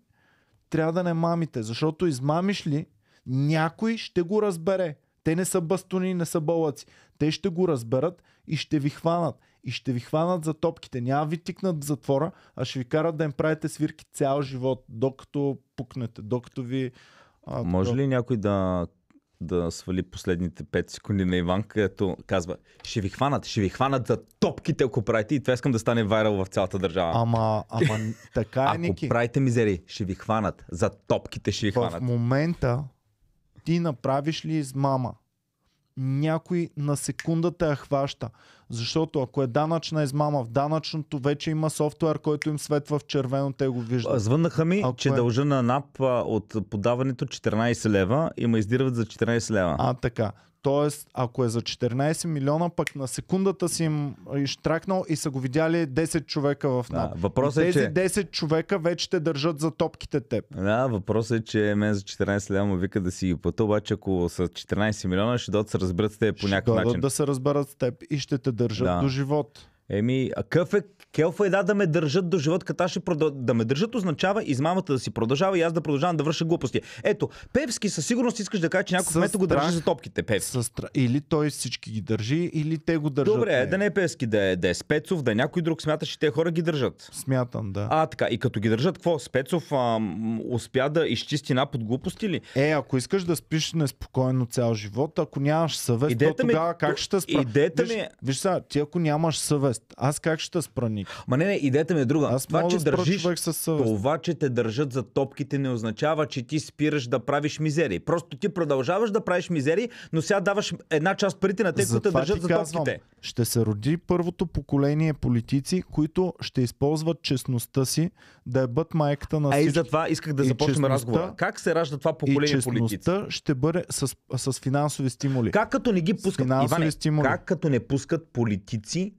трябва да не мамите, защото измамиш ли, някой ще го разбере. Те не са бастуни, не са бълъци. Те ще го разберат и ще ви хванат. И ще ви хванат за топките. Няма ви тикнат в затвора, а ще ви карат да им правите свирки цял живот, докато пукнете, докато ви... А, Може ли някой да да свали последните 5 секунди на Иван, където казва, ще ви хванат, ще ви хванат за топките, ако правите. И това искам да стане вайрал в цялата държава. Ама, ама така е, Ако правите мизери, ще ви хванат. За топките ще ви хванат. В момента ти направиш ли измама? някой на секундата я хваща. Защото ако е данъчна измама в данъчното, вече има софтуер, който им светва в червено, те го виждат. Звъннаха ми, ако че е... дължа на НАП от подаването 14 лева и ме издирват за 14 лева. А, така. Тоест, ако е за 14 милиона, пък на секундата си им изтракнал и са го видяли 10 човека в НАП. Да, въпросът е, че... 10 човека вече те държат за топките теб. Да, въпросът е, че мен за 14 лева му вика да си ги пъта, обаче ако са 14 милиона, ще дойдат да се разберат с теб по някакъв начин. да се разберат с теб и ще те държат да. до живот. Еми, а къв е, келфа е да, да ме държат до живот, като ще продъл... Да ме държат означава измамата да си продължава и аз да продължавам да върша глупости. Ето, Певски със сигурност искаш да кажеш, че някой кмет го държи за топките, Певски. стра... Или той всички ги държи, или те го държат. Добре, не. да не е Певски, да е, да е Спецов, да е някой друг. Смяташ, че те хора ги държат. Смятам, да. А, така. И като ги държат, какво? Спецов ам, успя да изчисти напод глупости ли? Е, ако искаш да спиш неспокойно цял живот, ако нямаш съвест, то тогава ми... как ще спра? Идеята виж, ми... Е- виж са, ти ако нямаш съвест, Тоест, аз как ще спра Ник? Ма не, не, идеята ми е друга. Аз това, че да държиш, със съвест. това, че те държат за топките, не означава, че ти спираш да правиш мизери. Просто ти продължаваш да правиш мизери, но сега даваш една част парите на те, които те държат за казвам, топките. Ще се роди първото поколение политици, които ще използват честността си да е бъд майката на всички. А и затова исках да започнем разговора. Как се ражда това поколение и политици? ще бъде с, с финансови стимули. Как като не ги пускат, Иване, стимули. как като не пускат политици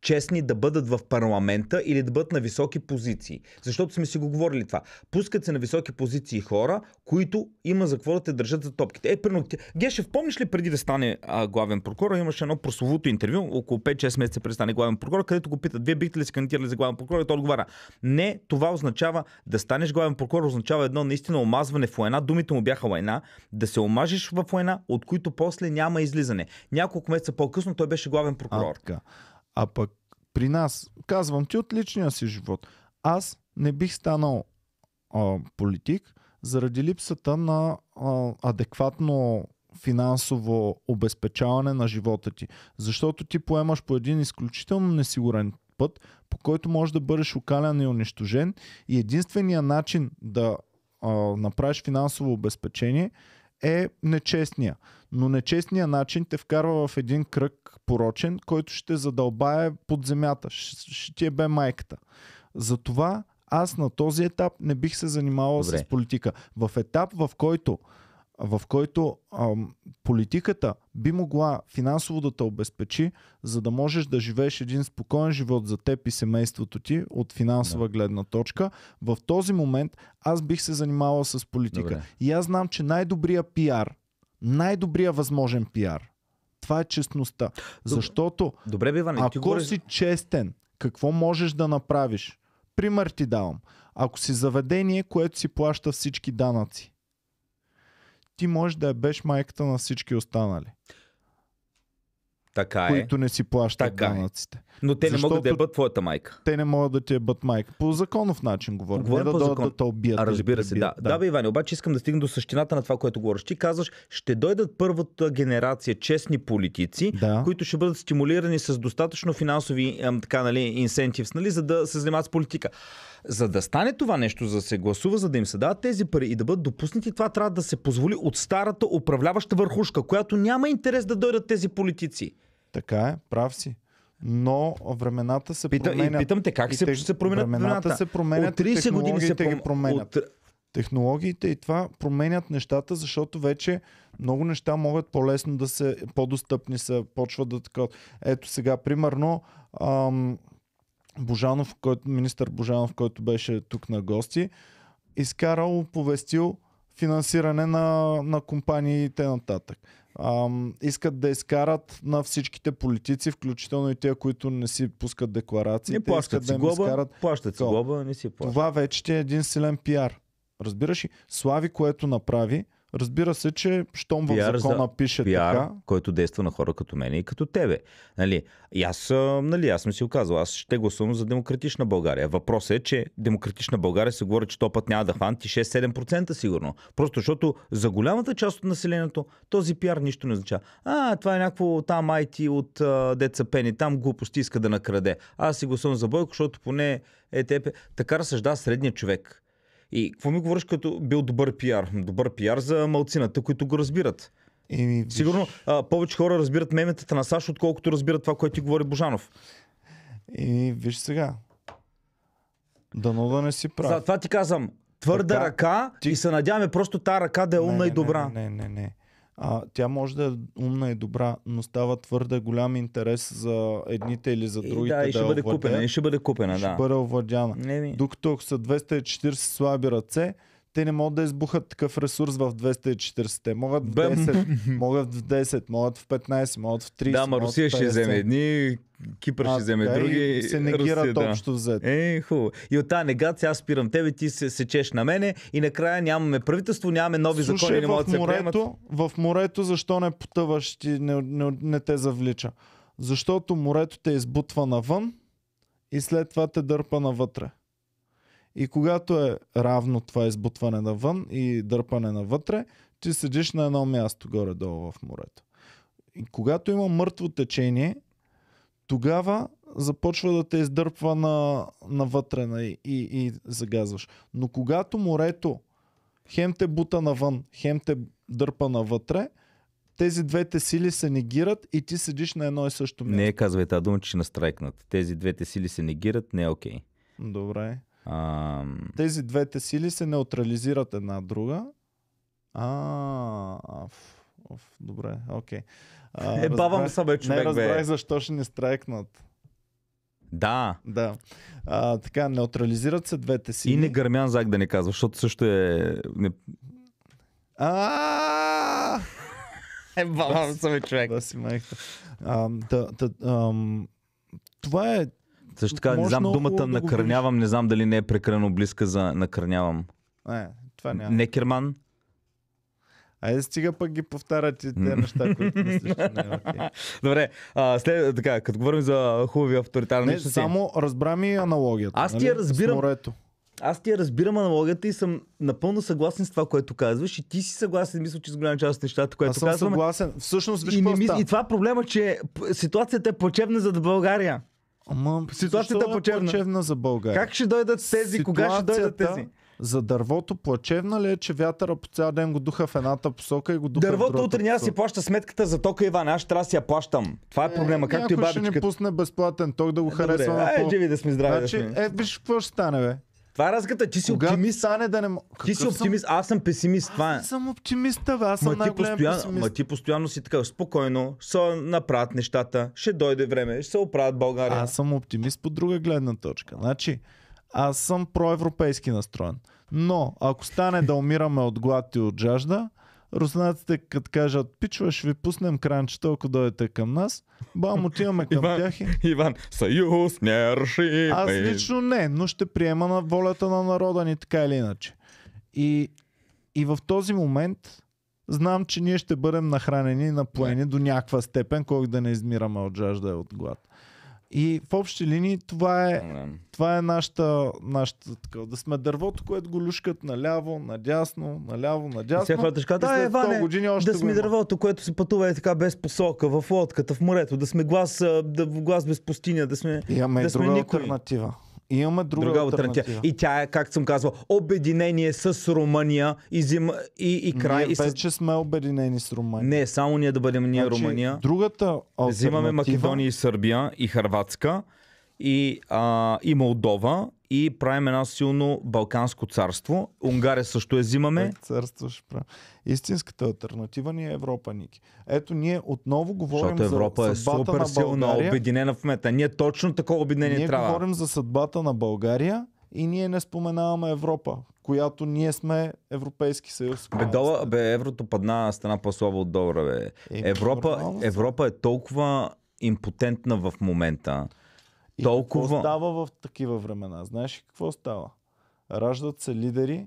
честни да бъдат в парламента или да бъдат на високи позиции. Защото сме си го говорили това. Пускат се на високи позиции хора, които има за какво да те държат за топките. Е, прино, Гешев, помниш ли преди да стане а, главен прокурор, имаше едно прословото интервю, около 5-6 месеца преди стане главен прокурор, където го питат, вие бихте ли се кандидирали за главен прокурор? И той отговаря, не, това означава да станеш главен прокурор, означава едно наистина омазване в война, думите му бяха война, да се омажеш в война, от които после няма излизане. Няколко месеца по-късно той беше главен прокурор. А, така. А пък при нас, казвам ти от личния си живот, аз не бих станал а, политик заради липсата на а, адекватно финансово обезпечаване на живота ти. Защото ти поемаш по един изключително несигурен път, по който можеш да бъдеш окалян и унищожен. И единствения начин да а, направиш финансово обезпечение е нечестния. Но нечестния начин те вкарва в един кръг порочен, който ще задълбае под земята. Ще, ти е бе майката. Затова аз на този етап не бих се занимавал Добре. с политика. В етап, в който в който ам, политиката би могла финансово да те обезпечи, за да можеш да живееш един спокоен живот за теб и семейството ти от финансова да. гледна точка. В този момент аз бих се занимавал с политика. Добре. И аз знам, че най-добрия пиар, най-добрия възможен пиар, това е честността. Защото Добре, Биване, ако ти говори... си честен, какво можеш да направиш? Пример ти давам. Ако си заведение, което си плаща всички данъци, ти можеш да я беше майката на всички останали така е. които не си плащат така е. данъците. Е. Но те Защото не могат да бъдат твоята майка. Те не могат да ти е бъдат майка. По законов начин говорим. говорим не да закон... да те убият. А, разбира се, да. Да, да бе, Иване, обаче искам да стигна до същината на това, което говориш. Ти казваш, ще дойдат първата генерация честни политици, да. които ще бъдат стимулирани с достатъчно финансови ем, така, нали, инсентивс, нали, за да се занимават с политика. За да стане това нещо, за да се гласува, за да им се дадат тези пари и да бъдат допуснати, това трябва да се позволи от старата управляваща върхушка, която няма интерес да дойдат тези политици. Така е, прав си. Но времената се Пита, променят. И питам те, как и се, те, се променят времената? времената? се променят, от 30 години се пром... ги променят. От... Технологиите и това променят нещата, защото вече много неща могат по-лесно да се, по-достъпни са, почват да така. Ето сега, примерно, ам, Божанов, който, министър Божанов, който беше тук на гости, изкарал, оповестил финансиране на, на компаниите нататък ам, искат да изкарат на всичките политици, включително и те, които не си пускат декларации. Не плащат си да глоба, изкарат... плащат си глоба, не си плащат. Това вече е един силен пиар. Разбираш ли? Слави, което направи, Разбира се, че щом в закона за, пише PR, така... който действа на хора като мен и като тебе. Нали? И аз, нали, аз съм си оказал, аз ще гласувам за демократична България. Въпросът е, че демократична България се говори, че то път няма да хванти 6-7% сигурно. Просто защото за голямата част от населението този пиар нищо не означава. А, това е някакво там IT от деца пени, там глупости иска да накраде. Аз си гласувам за Бойко, защото поне е тепе. Така разсъждава средния човек. И какво ми говориш като бил добър пиар? Добър пиар за малцината, които го разбират. Еми, виж... Сигурно а, повече хора разбират меметата на САЩ, отколкото разбират това, което ти говори Божанов. Еми, виж сега. Дано да не си прав. За това ти казвам, твърда така, ръка ти... и се надяваме просто тази ръка да е умна не, не, и добра. Не, не, не. не а, тя може да е умна и добра, но става твърде голям интерес за едните или за другите. И да, и ще да бъде купена, и ще бъде купена, ще да. Ще бъде овладяна. Докато ако са 240 слаби ръце, те не могат да избухат такъв ресурс в 240. Те могат в 10, могат в 10, могат в 15, могат в 30. Да, ма Русия ще вземе едни, Кипър а, ще вземе да, други. се негират Русия, да. общо взето. Е, хубаво. И от тази негация аз спирам тебе, ти се сечеш на мене и накрая нямаме правителство, нямаме нови Слушай, закони, не могат да се приемат. В морето защо не потъваш, ти не, не, не, не те завлича? Защото морето те избутва навън и след това те дърпа навътре. И когато е равно това избутване навън и дърпане навътре, ти седиш на едно място горе-долу в морето. И когато има мъртво течение, тогава започва да те издърпва на, навътре на, и, и, и загазваш. Но когато морето хем те бута навън, хем те дърпа навътре, тези двете сили се негират и ти седиш на едно и също място. Не е, казвай тази дума, че ще настрайкнат. Тези двете сили се негират, не е окей. Okay. Добре. А... Тези двете сили се неутрализират една друга. А, аф, аф, добре, окей. Okay. Е, бавам се, бе, човек, Не разбрах бе. защо ще ни страйкнат. Да. Да. А, така, неутрализират се двете сили. И не гърмян зак да не казва, защото също е... Не... А! Е, бавам се, бе, човек. Да си майка. това е също така, не знам думата да накърнявам, не знам дали не е прекрано близка за накърнявам. Не, това няма. Некерман. Айде стига пък ги повтарят и те неща, които мислиш, че не е okay. Добре, а, след, така, като говорим за хубави авторитарни Не, само разбра ми аналогията. Аз нали? ти я разбирам. Аз ти я разбирам аналогията и съм напълно съгласен с това, което казваш. И ти си съгласен, мисля, че с голяма част от нещата, което казвам. Аз съм казвам, съгласен. Всъщност, виж и, не, и това е проблема, че ситуацията е плачевна за България. Ама, ситуацията е, е плачевна. плачевна за България. Как ще дойдат тези? Ситуацията... Кога ще дойдат тези? За дървото плачевна ли е, че вятъра по цял ден го духа в едната посока и го духа дървото в Дървото утре няма си плаща сметката за тока, Иван. Аз трябва да си я плащам. Това е, е проблема. Е, както и бабичката. ще ни пусне безплатен ток да го е, харесва. е, живи да сме здрави. Значи, да сме. Е, виж какво ще стане, бе. Това е разликата. Ти си Кога... оптимист. не да не... Какъв ти си оптимист, съм... аз съм песимист. Това е. Аз съм оптимист, бе. Аз съм най ти, постоян... песимист. ма ти постоянно си така, спокойно, ще направят нещата, ще дойде време, ще се оправят България. Аз съм оптимист по друга гледна точка. Значи, аз съм проевропейски настроен. Но, ако стане да умираме от глад и от жажда, руснаците като кажат, пичва, ще ви пуснем кранчета, ако дойдете към нас. Бам, отиваме към Иван, тях. И... Иван, съюз не реши. Аз лично не, но ще приема на волята на народа ни, така или иначе. И, и в този момент знам, че ние ще бъдем нахранени и напоени до някаква степен, колко да не измираме от жажда и от глад. И в общи линии това е, това е нашата, нашата така, да сме дървото, което го люшкат наляво, надясно, наляво, надясно. И сега ще да, е, Ване, години още да сме дървото, което се пътува е така без посока, в лодката, в морето, да сме глас, да, глас без пустиня, да сме, и, да и сме друга никой. альтернатива. Имаме друга, друга альтернатива. альтернатива. И тя е, както съм казвал, обединение с Румъния и, зим, и, и край. Ние и с... сме обединени с Румъния. Не, само ние да бъдем ние значи, Румъния. Другата альтернатива... Взимаме Македония и Сърбия и Харватска и, а, и Молдова и правим едно силно балканско царство. Унгария също е взимаме. Царство ще правим. Истинската альтернатива ни е Европа, Ники. Ето ние отново говорим Защото Европа за Европа е супер на силна, обединена в момента. Ние точно такова обединение ние трябва. Ние говорим за съдбата на България и ние не споменаваме Европа, която ние сме Европейски съюз. Бе, дола, бе еврото падна стана по-слабо от долара. Бе. Е, Европа, Европа е толкова импотентна в момента. И толкова... какво става в такива времена? Знаеш ли какво става? Раждат се лидери,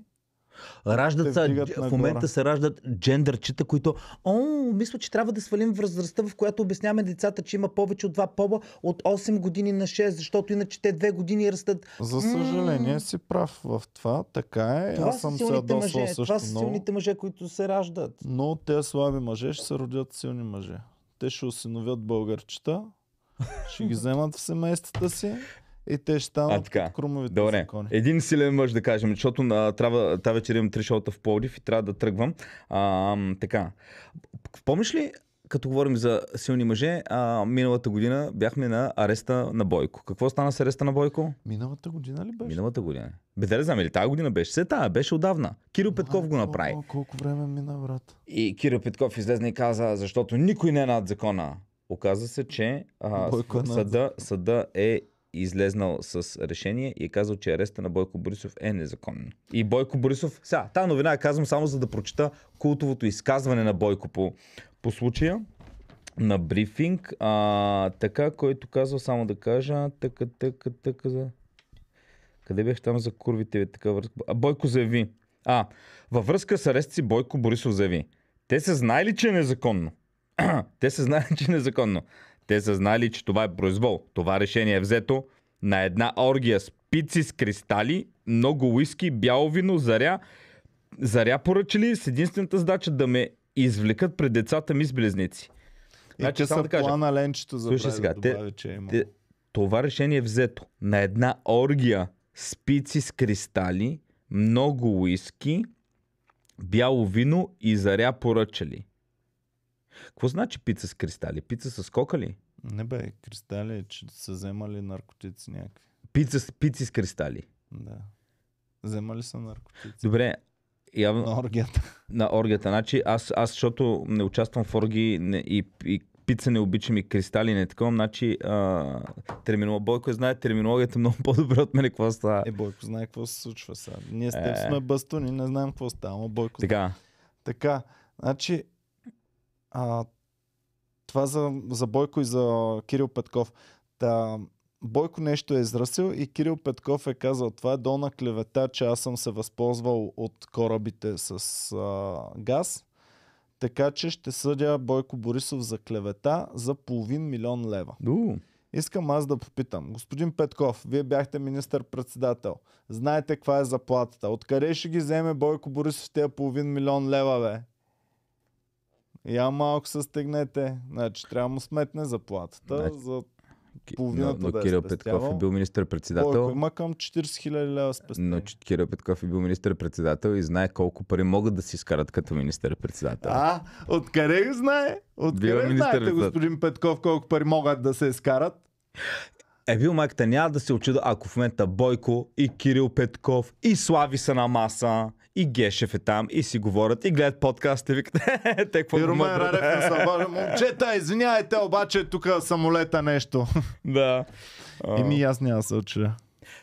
Раждат се, в момента се раждат джендърчета, които, о, мисля, че трябва да свалим възрастта, в която обясняваме децата, че има повече от два пола от 8 години на 6, защото иначе те 2 години растат. За съжаление м-м. си прав в това, така е. Това Аз съм се мъже, Това са силните мъже, които се раждат. Но те слаби мъже ще се родят силни мъже. Те ще осиновят българчета, ще ги вземат в семействата си и те ще станат а, крумовите Добре. закони. Един силен мъж да кажем, защото а, трябва, тази вечер имам три шоута в Пловдив и трябва да тръгвам. А, така. Помниш ли, като говорим за силни мъже, а, миналата година бяхме на ареста на Бойко. Какво стана с ареста на Бойко? Миналата година ли беше? Миналата година. Бе, да знам, или тази година беше? Се беше отдавна. Киро Петков го направи. Колко, колко време мина, брат? И Киро Петков излезе и каза, защото никой не е над закона. Оказва се, че а, Бойко съда, съда е излезнал с решение и е казал, че ареста на Бойко Борисов е незаконен. И Бойко Борисов, сега, тази новина я казвам само за да прочета култовото изказване на Бойко по, по случая на брифинг, а, така, който казва само да кажа, така, така, така, за... Къде бях там за курвите, ви, така връзка? А, Бойко заяви. А, във връзка с арест си Бойко Борисов заяви. Те са знаели, че е незаконно. Те са знали, че е незаконно. Те са знали, че това е произвол. Това решение е взето на една оргия с пици с кристали, много уиски, бяло вино, заря. Заря поръчали с единствената задача да ме извлекат пред децата ми с близници. И значи, са да кажа, плана ленчето за прави, сега, да добави, те, че е има. те, това решение е взето на една оргия с пици с кристали, много уиски, бяло вино и заря поръчали. Какво значи пица с кристали? Пица с кока ли? Не бе, кристали, че са вземали наркотици някакви. Пица с, пици с кристали? Да. Вземали са наркотици. Добре, явно... На оргията. На оргията. Значи аз, аз защото не участвам в орги не, и, и пица не обичам и кристали не такова, значи а, терминолог, Бойко знае терминологията е много по-добре от мен какво става. Е, Бойко знае какво се случва сега. Ние с теб е... сме бастуни, не знаем какво става, но Бойко Така. Знае. Така, значи а, това за, за Бойко и за Кирил Петков. Та, Бойко нещо е израсил, и Кирил Петков е казал, това е долна клевета, че аз съм се възползвал от корабите с а, газ. Така че ще съдя Бойко Борисов за клевета за половин милион лева. У. Искам аз да попитам. Господин Петков, вие бяхте министър-председател. Знаете каква е заплатата. Откъде ще ги вземе Бойко Борисов тези половин милион лева, бе? Я малко се стегнете. Значи трябва да му сметне заплатата значи, за половината но, но да е Кирил Петков е бил министър-председател. Ако има към 40 хиляди лева спестени. Но Кирил Петков е бил министър-председател и знае колко пари могат да си изкарат като министър-председател. А, откъде го знае? Откъде е знаете, господин Петков, колко пари могат да се изкарат? Е, бил майката няма да се очуда, ако в момента Бойко и Кирил Петков и Слави са на маса и Гешев е там и си говорят и гледат подкаст и викат «Е, те какво И Румен е?» момчета, извиняйте, обаче тук самолета нещо. да. ми аз няма се уча.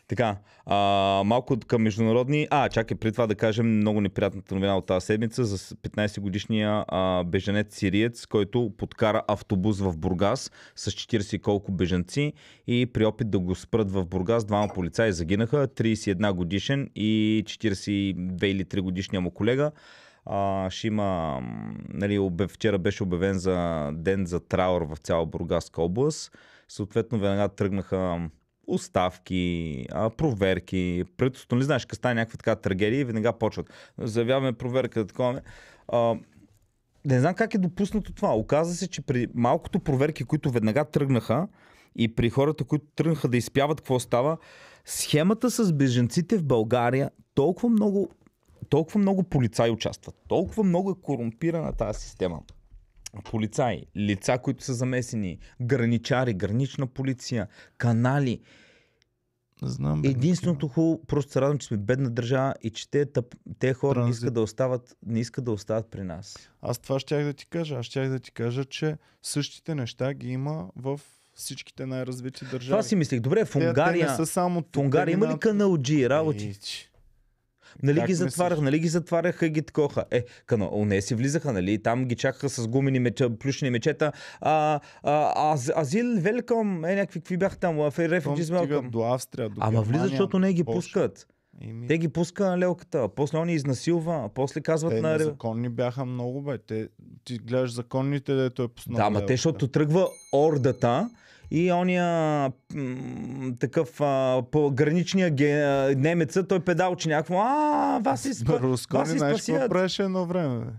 Така, а, малко към международни. А, чакай, преди това да кажем много неприятната новина от тази седмица за 15-годишния а, беженец сириец, който подкара автобус в Бургас с 40 и колко беженци и при опит да го спрат в Бургас, двама полицаи загинаха, 31 годишен и 42 или 3 годишния му колега а, ще има, нали, обе, вчера беше обявен за ден за траур в цяла Бургаска област. Съответно, веднага тръгнаха оставки, проверки, правителството, не знаеш, къде стане някаква така трагедия и веднага почват. Заявяваме проверка, такова. А, не знам как е допуснато това. Оказва се, че при малкото проверки, които веднага тръгнаха и при хората, които тръгнаха да изпяват какво става, схемата с беженците в България толкова много, толкова много полицаи участват. Толкова много е корумпирана тази система полицаи, лица, които са замесени, граничари, гранична полиция, канали. Знам, бе, Единственото хубаво, просто се радвам, че сме бедна държава и че те, тъп, те хора Транзит. не искат, да остават, не искат да остават при нас. Аз това щях да ти кажа. Аз щях да ти кажа, че същите неща ги има в всичките най-развити държави. Това си мислих. Добре, в Унгария, те, те не са само тук, в Унгария има ли каналджи, работи? Ей, Нали как ги затварях, нали ги затваряха и ги ткоха. Е, кано, не си влизаха, нали? Там ги чакаха с гумени меча, плюшни мечета. А, а, аз, азил, велкам, е, някакви, какви бяха там, в е, рефюджиз До Австрия, до Ама влизат, защото не ги Польша. пускат. Ми... Те ги пуска на лелката, после он изнасилва, после казват те на... Те законни бяха много, бе. Те, ти гледаш законните, дето е пуснал Да, ма те, защото тръгва ордата, и ония м- такъв а, по граничния ге, немеца, той педалчи някакво. А, вас си спа, Берлускони, знаеш какво правеше едно време? Бе.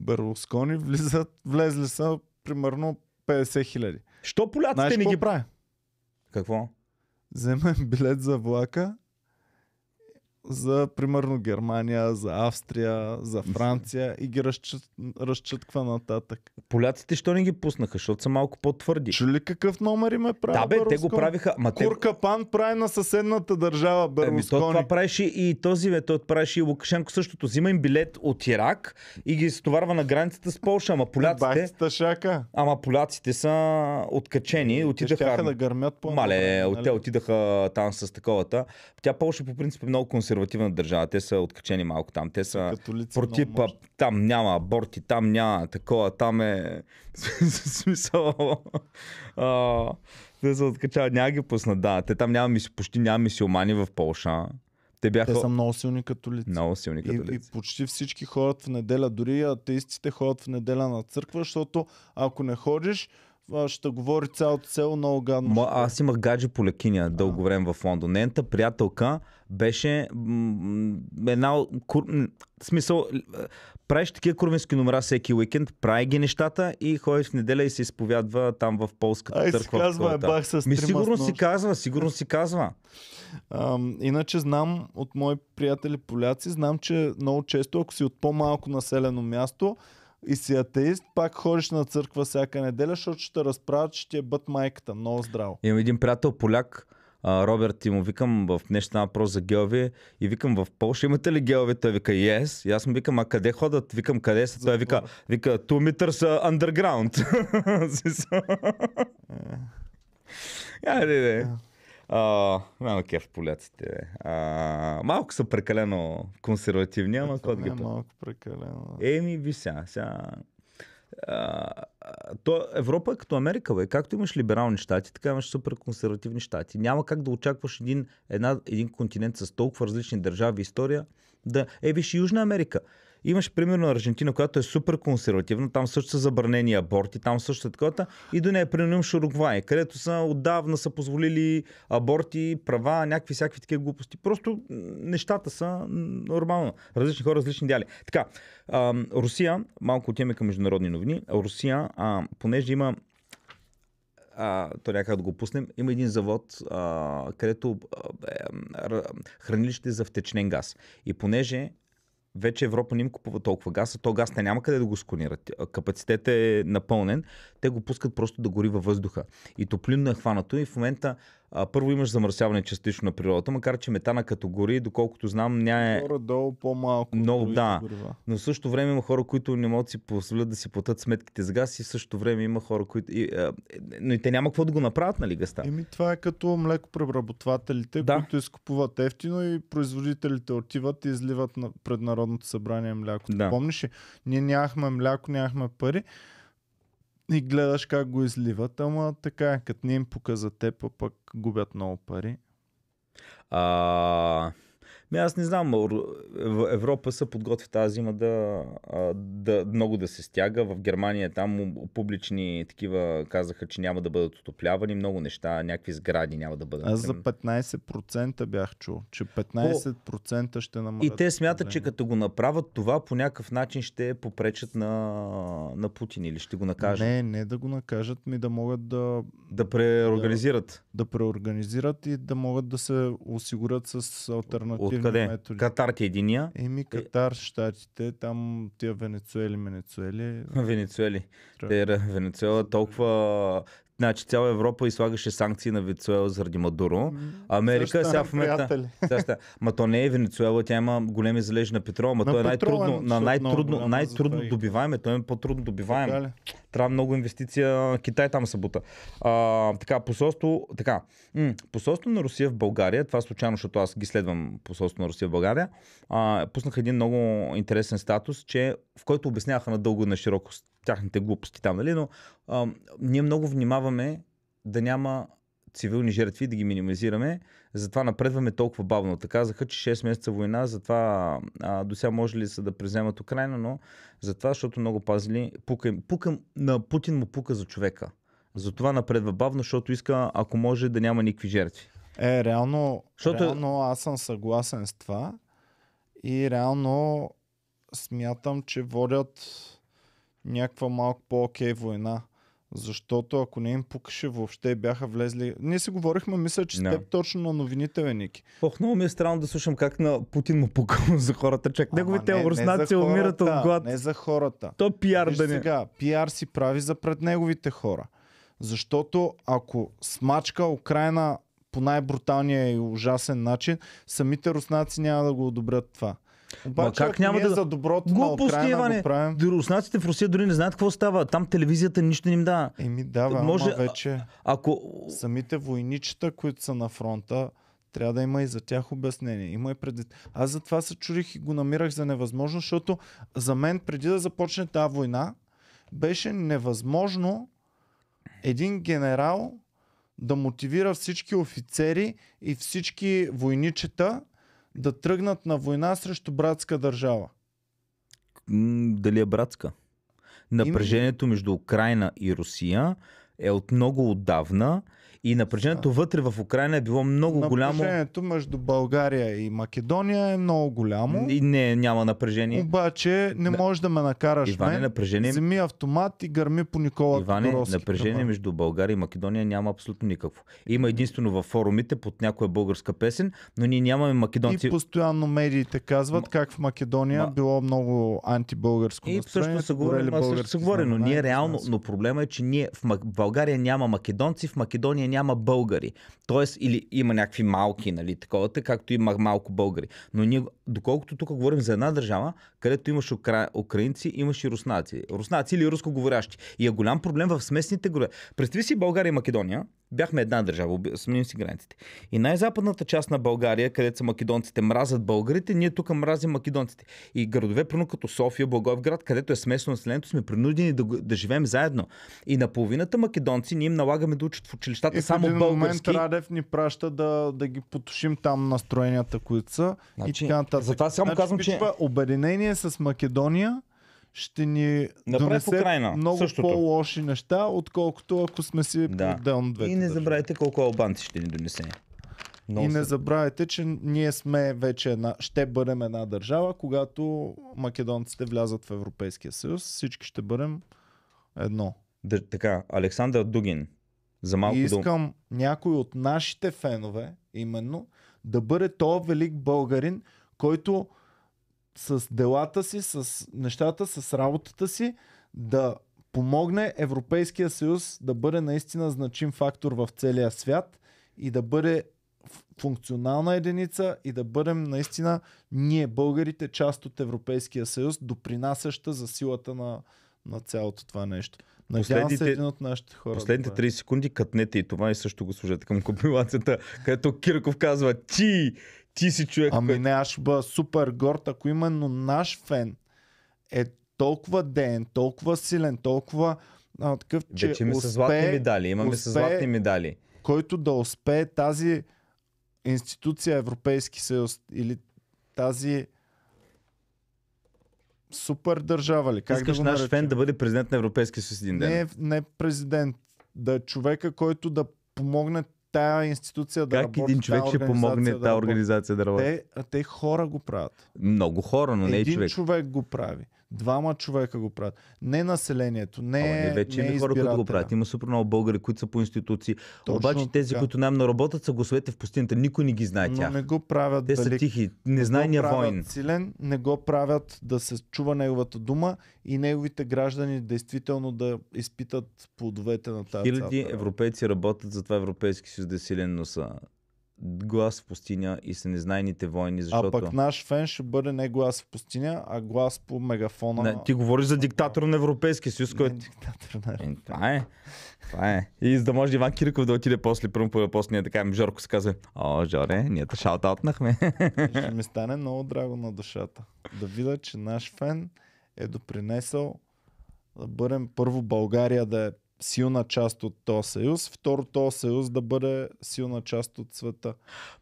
Берлускони влизат, влезли са примерно 50 хиляди. Що поляците не ги прави? Какво? Вземем билет за влака, за, примерно, Германия, за Австрия, за Франция и ги разчет, разчетква нататък. Поляците, що не ги пуснаха, защото са малко по-твърди. Чули какъв номер им е правил Да, бе, Берлускон? те го правиха. Ма Курка те... Пан прави на съседната държава Берлускони. Еми, това правиш и този, бе, той правиш и Лукашенко същото. Взима им билет от Ирак и ги стоварва на границата с Полша. Ама поляците... шака. Ама поляците са откачени, отидаха... да гърмят по Мале, от нали? те отидаха там с таковата. Тя Полша по принцип е много консервативна консервативна държава. Те са откачени малко там. Те са против, а, там няма аборти, там няма такова, там е смисъл. те са откачават, няма ги пуснат. Да, те там няма, почти няма мисиомани в Полша. Те, бяха... Те са много силни католици. Много силни католици. И, и почти всички ходят в неделя. Дори атеистите ходят в неделя на църква, защото ако не ходиш, ще говори цялото село много гадно. Ма, аз имах гадже по лекиня дълго време в Лондон. Нейната приятелка беше м- една... Кур... Смисъл, правиш такива курвински номера всеки уикенд, прави ги нещата и ходи в неделя и се изповядва там в полската Ай, търква. Си казва, е, бах с Ми, сигурно си казва, сигурно си казва. А, иначе знам от мои приятели поляци, знам, че много често, ако си от по-малко населено място, и си атеист, пак ходиш на църква всяка неделя, защото ще разправят, че ти е бът майката. Много здраво. Имам един приятел поляк, Роберт и му викам в нещо на за Геови, и викам в Польша имате ли Геови? Той вика yes. И аз му викам, а къде ходят? Викам къде са? Той вика, вика, two meters underground. yeah. Yeah, yeah. Мама кеф поляците. А, малко са прекалено консервативни, ама кой ги е малко прекалено. Еми, ви сега, сега. А, то Европа е като Америка, бе. както имаш либерални щати, така имаш супер консервативни щати. Няма как да очакваш един, една, един континент с толкова различни държави и история да... Е, виж Южна Америка. Имаш примерно Аржентина, която е супер консервативна, там също са забранени аборти, там също е такова. И до нея примерно имаш Уругвай, където са отдавна са позволили аборти, права, някакви всякакви такива глупости. Просто нещата са нормално. Различни хора, различни дяли. Така, а, Русия, малко отиваме към международни новини. Русия, а, понеже има а, то някак да го пуснем, има един завод, а, където а, е, хранилище за втечнен газ. И понеже вече Европа не им купува толкова газ, а то газ те няма къде да го сконират. Капацитет е напълнен, те го пускат просто да гори във въздуха. И топлинно е хванато и в момента а, първо имаш замърсяване частично на природата, макар че метана като гори, доколкото знам, ня е... Горе-долу по-малко. Много, да. Горива. Но в същото време има хора, които не могат да си позволят да си платят сметките с газ и в същото време има хора, които... И, а, но и те няма какво да го направят, нали, гъста? Еми това е като млекопреработвателите, да. които изкупуват ефтино и производителите отиват и изливат на... преднародното събрание мляко. Да. Помниш ли? Ние нямахме мляко, нямахме пари и гледаш как го изливат, ама така, е, като не им показа те, теб, пък губят много пари. А, ме, ами аз не знам, Европа се подготви тази зима да, да, много да се стяга. В Германия там публични такива казаха, че няма да бъдат отоплявани много неща, някакви сгради няма да бъдат. Аз за 15% бях чул, че 15% О, ще намалят. И те смятат, че като го направят това, по някакъв начин ще попречат на, на Путин или ще го накажат. Не, не да го накажат, ми да могат да... Да преорганизират. Да, да преорганизират и да могат да се осигурят с альтернативи. Откъде? Катар ти е единия? Еми Катар, Штатите, там тия Венецуели, Венецуели. Венецуели. Венецуела е толкова Значи цяла Европа излагаше санкции на Венецуела заради Мадуро. Америка сега в момента. Сега, ма то не е Венецуела, тя има големи залежи на петрол, ма то е най-трудно, е на най-трудно, най-трудно добиваеме, то е по-трудно добиваеме. Трябва много инвестиция, Китай там събута. бута. А, така, посолство, така, м- посолство на Русия в България, това случайно, защото аз ги следвам посолство на Русия в България, а, пуснах един много интересен статус, че, в който обясняха дълго и на широко тяхните глупости там, нали? Но а, ние много внимаваме да няма цивилни жертви, да ги минимизираме. Затова напредваме толкова бавно. Така казаха, че 6 месеца война, затова а, до сега може ли са да преземат Украина, но затова, защото много пазили, пука, пука, на Путин му пука за човека. Затова напредва бавно, защото иска, ако може, да няма никакви жертви. Е, реално, защото... реално аз съм съгласен с това и реално смятам, че водят някаква малко по-окей война. Защото ако не им пукаше, въобще бяха влезли. Ние си говорихме, мисля, че no. теб точно на новините, Веники. Ники. Ох, много ми е странно да слушам как на Путин му пука за хората. Чак, неговите не, руснаци не умират от глад. Не за хората. То пиар Виж да не. Сега, пиар си прави за пред неговите хора. Защото ако смачка Украина по най-бруталния и ужасен начин, самите руснаци няма да го одобрят това. Обаче, как няма да... за доброто Глупости, на Украина Иване. го Руснаците в Русия дори не знаят какво става. Там телевизията нищо не им дава. Еми дава, Може... ама вече ако... самите войничета, които са на фронта, трябва да има и за тях обяснение. Има и преди... Аз за това се чурих и го намирах за невъзможно, защото за мен преди да започне тази война, беше невъзможно един генерал да мотивира всички офицери и всички войничета да тръгнат на война срещу братска държава? Дали е братска? Напрежението между Украина и Русия е от много отдавна и напрежението да. вътре в Украина е било много напрежението голямо. Напрежението между България и Македония е много голямо. И не, няма напрежение. Обаче не да. можеш да ме накараш. Иване, мен. напрежение. Земи автомат и гърми по Никола Иване, Тодоровски. напрежение да между България и Македония няма абсолютно никакво. Има единствено във форумите под някоя българска песен, но ние нямаме македонци. И постоянно медиите казват М... как в Македония Ма... било много антибългарско. И също се говори, но ние реално, но проблема е, че ние в България няма македонци, в Македония няма българи. Тоест, или има някакви малки, нали, такова, както има малко българи. Но ние доколкото тук говорим за една държава, където имаш укра... украинци, имаш и руснаци. Руснаци или рускоговорящи. И е голям проблем в смесните градове. Представи си България и Македония. Бяхме една държава, сменим си границите. И най-западната част на България, където са македонците, мразят българите, ние тук мразим македонците. И градове, прино като София, Благоевград, където е смесно населението, сме принудени да, да живеем заедно. И на половината македонци ние им налагаме да учат в училищата и само в един български. момент Радев ни праща да, да ги потушим там настроенията, които са. Значи... И Та, за това само значи, казвам, че... Обединение с Македония ще ни Направи донесе много Същото. по-лоши неща, отколкото ако сме си да. отделно двете. И не забравяйте колко албанци ще ни донесе. Но и не забравяйте, че ние сме вече една, ще бъдем една държава, когато македонците влязат в Европейския съюз, всички ще бъдем едно. Дър, така, Александър Дугин. За малко и искам дом. някой от нашите фенове, именно, да бъде то велик българин, който с делата си, с нещата, с работата си да помогне Европейския съюз да бъде наистина значим фактор в целия свят и да бъде функционална единица и да бъдем наистина ние българите част от Европейския съюз, допринасяща за силата на, на цялото това нещо. Последните, се един от нашите хора. Последните да 30 секунди кътнете и това и е също го служете към компилацията, където Кирков казва ти, ти си човек. Ами не, аз ще бъда супер горд, ако именно наш фен е толкова ден, толкова силен, толкова а, такъв, че Вече успе, с златни медали, имаме успе, с златни медали. Който да успее тази институция Европейски съюз или тази супер държава ли? Как Искаш да наш фен да бъде президент на Европейския съюз един ден? Не, не президент. Да е човека, който да помогне тая институция да как работи. Как един човек ще помогне тази организация да работи? Те, те хора го правят. Много хора, но не е човек. човек го прави. Двама човека го правят. Не населението, не. е не вече не има хора, които го правят. Има супер много българи, които са по институции. Точно Обаче тези, така. които нам наработят, са гласовете в пустинята. Никой не ги знае Но Не го правят. Те са тихи. Незнайния не войн. Силен, не го правят да се чува неговата дума и неговите граждани действително да изпитат плодовете на тази. Хиляди европейци работят за това Европейски съюз да е силен, но са глас в пустиня и са незнайните войни. Защото... А пък наш фен ще бъде не глас в пустиня, а глас по мегафона. Не, ти говориш за е, диктатор на Европейския съюз, който. диктатор на Европейския. Това е. Това е. И за да може Иван Кирков да отиде после, първо по ние така Жорко се каза, о, Жоре, ние те шаутаутнахме. Ще ми стане много драго на душата. Да видя, че наш фен е допринесъл да бъдем първо България да е силна част от този съюз, второ този съюз да бъде силна част от света.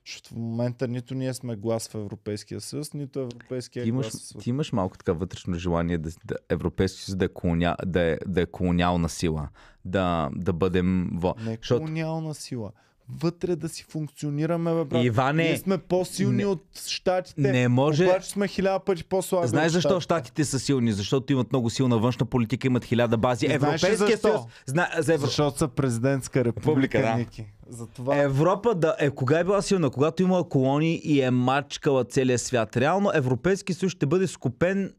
Защото в момента нито ние сме глас в Европейския съюз, нито Европейския ти имаш, глас в Ти имаш малко така вътрешно желание да, да Европейския съюз да е, колоня, да, е, да е колониална сила, да, да бъдем... Не е колониална сила вътре да си функционираме, бе, брат. Иване, Ние сме по-силни не, от щатите. Не може. Обаче сме хиляда пъти по-слаби. Знаеш защо щатите са силни? Защото имат много силна външна политика, имат хиляда бази. Европейския съюз. Зна... За Евро... Защото са президентска република, да. За това... Европа да е кога е била силна? Когато е има колонии и е мачкала целия свят. Реално Европейски съюз ще бъде скупен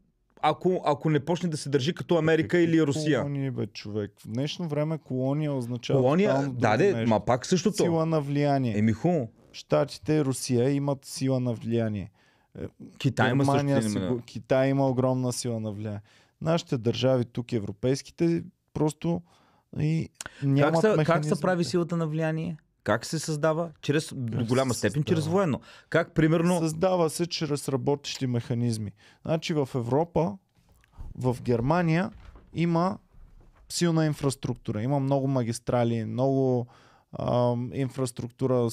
ако, ако не почне да се държи като Америка или Русия. Колония, бе, човек. В днешно време колония означава. Колония, да, да, ма пак същото. Сила на влияние. Еми ху. Штатите и Русия имат сила на влияние. Е, Китай има, Германия, също, си, Китай има огромна сила на влияние. Нашите държави тук, европейските, просто и нямат как, са, как се прави силата на влияние? Как се създава? Чрез, до голяма степен чрез военно. Как примерно... Създава се чрез работещи механизми. Значи в Европа, в Германия има силна инфраструктура. Има много магистрали, много а, инфраструктура,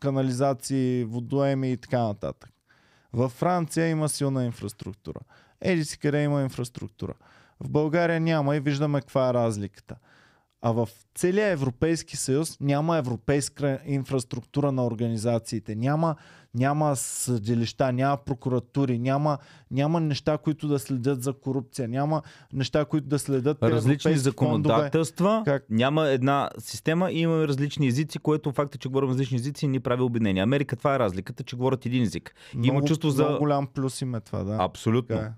канализации, водоеми и така нататък. Във Франция има силна инфраструктура. Еди си къде има инфраструктура. В България няма и виждаме каква е разликата. А в целия Европейски съюз няма европейска инфраструктура на организациите, няма, няма съдилища, няма прокуратури, няма, няма неща, които да следят за корупция, няма неща, които да следят различни законодателства. как... Няма една система и имаме различни езици, което факта, е, че говорим различни езици, ни прави обединение. Америка това е разликата, че говорят един език. Много, има чувство за. Много голям плюс има това, да. Абсолютно. Okay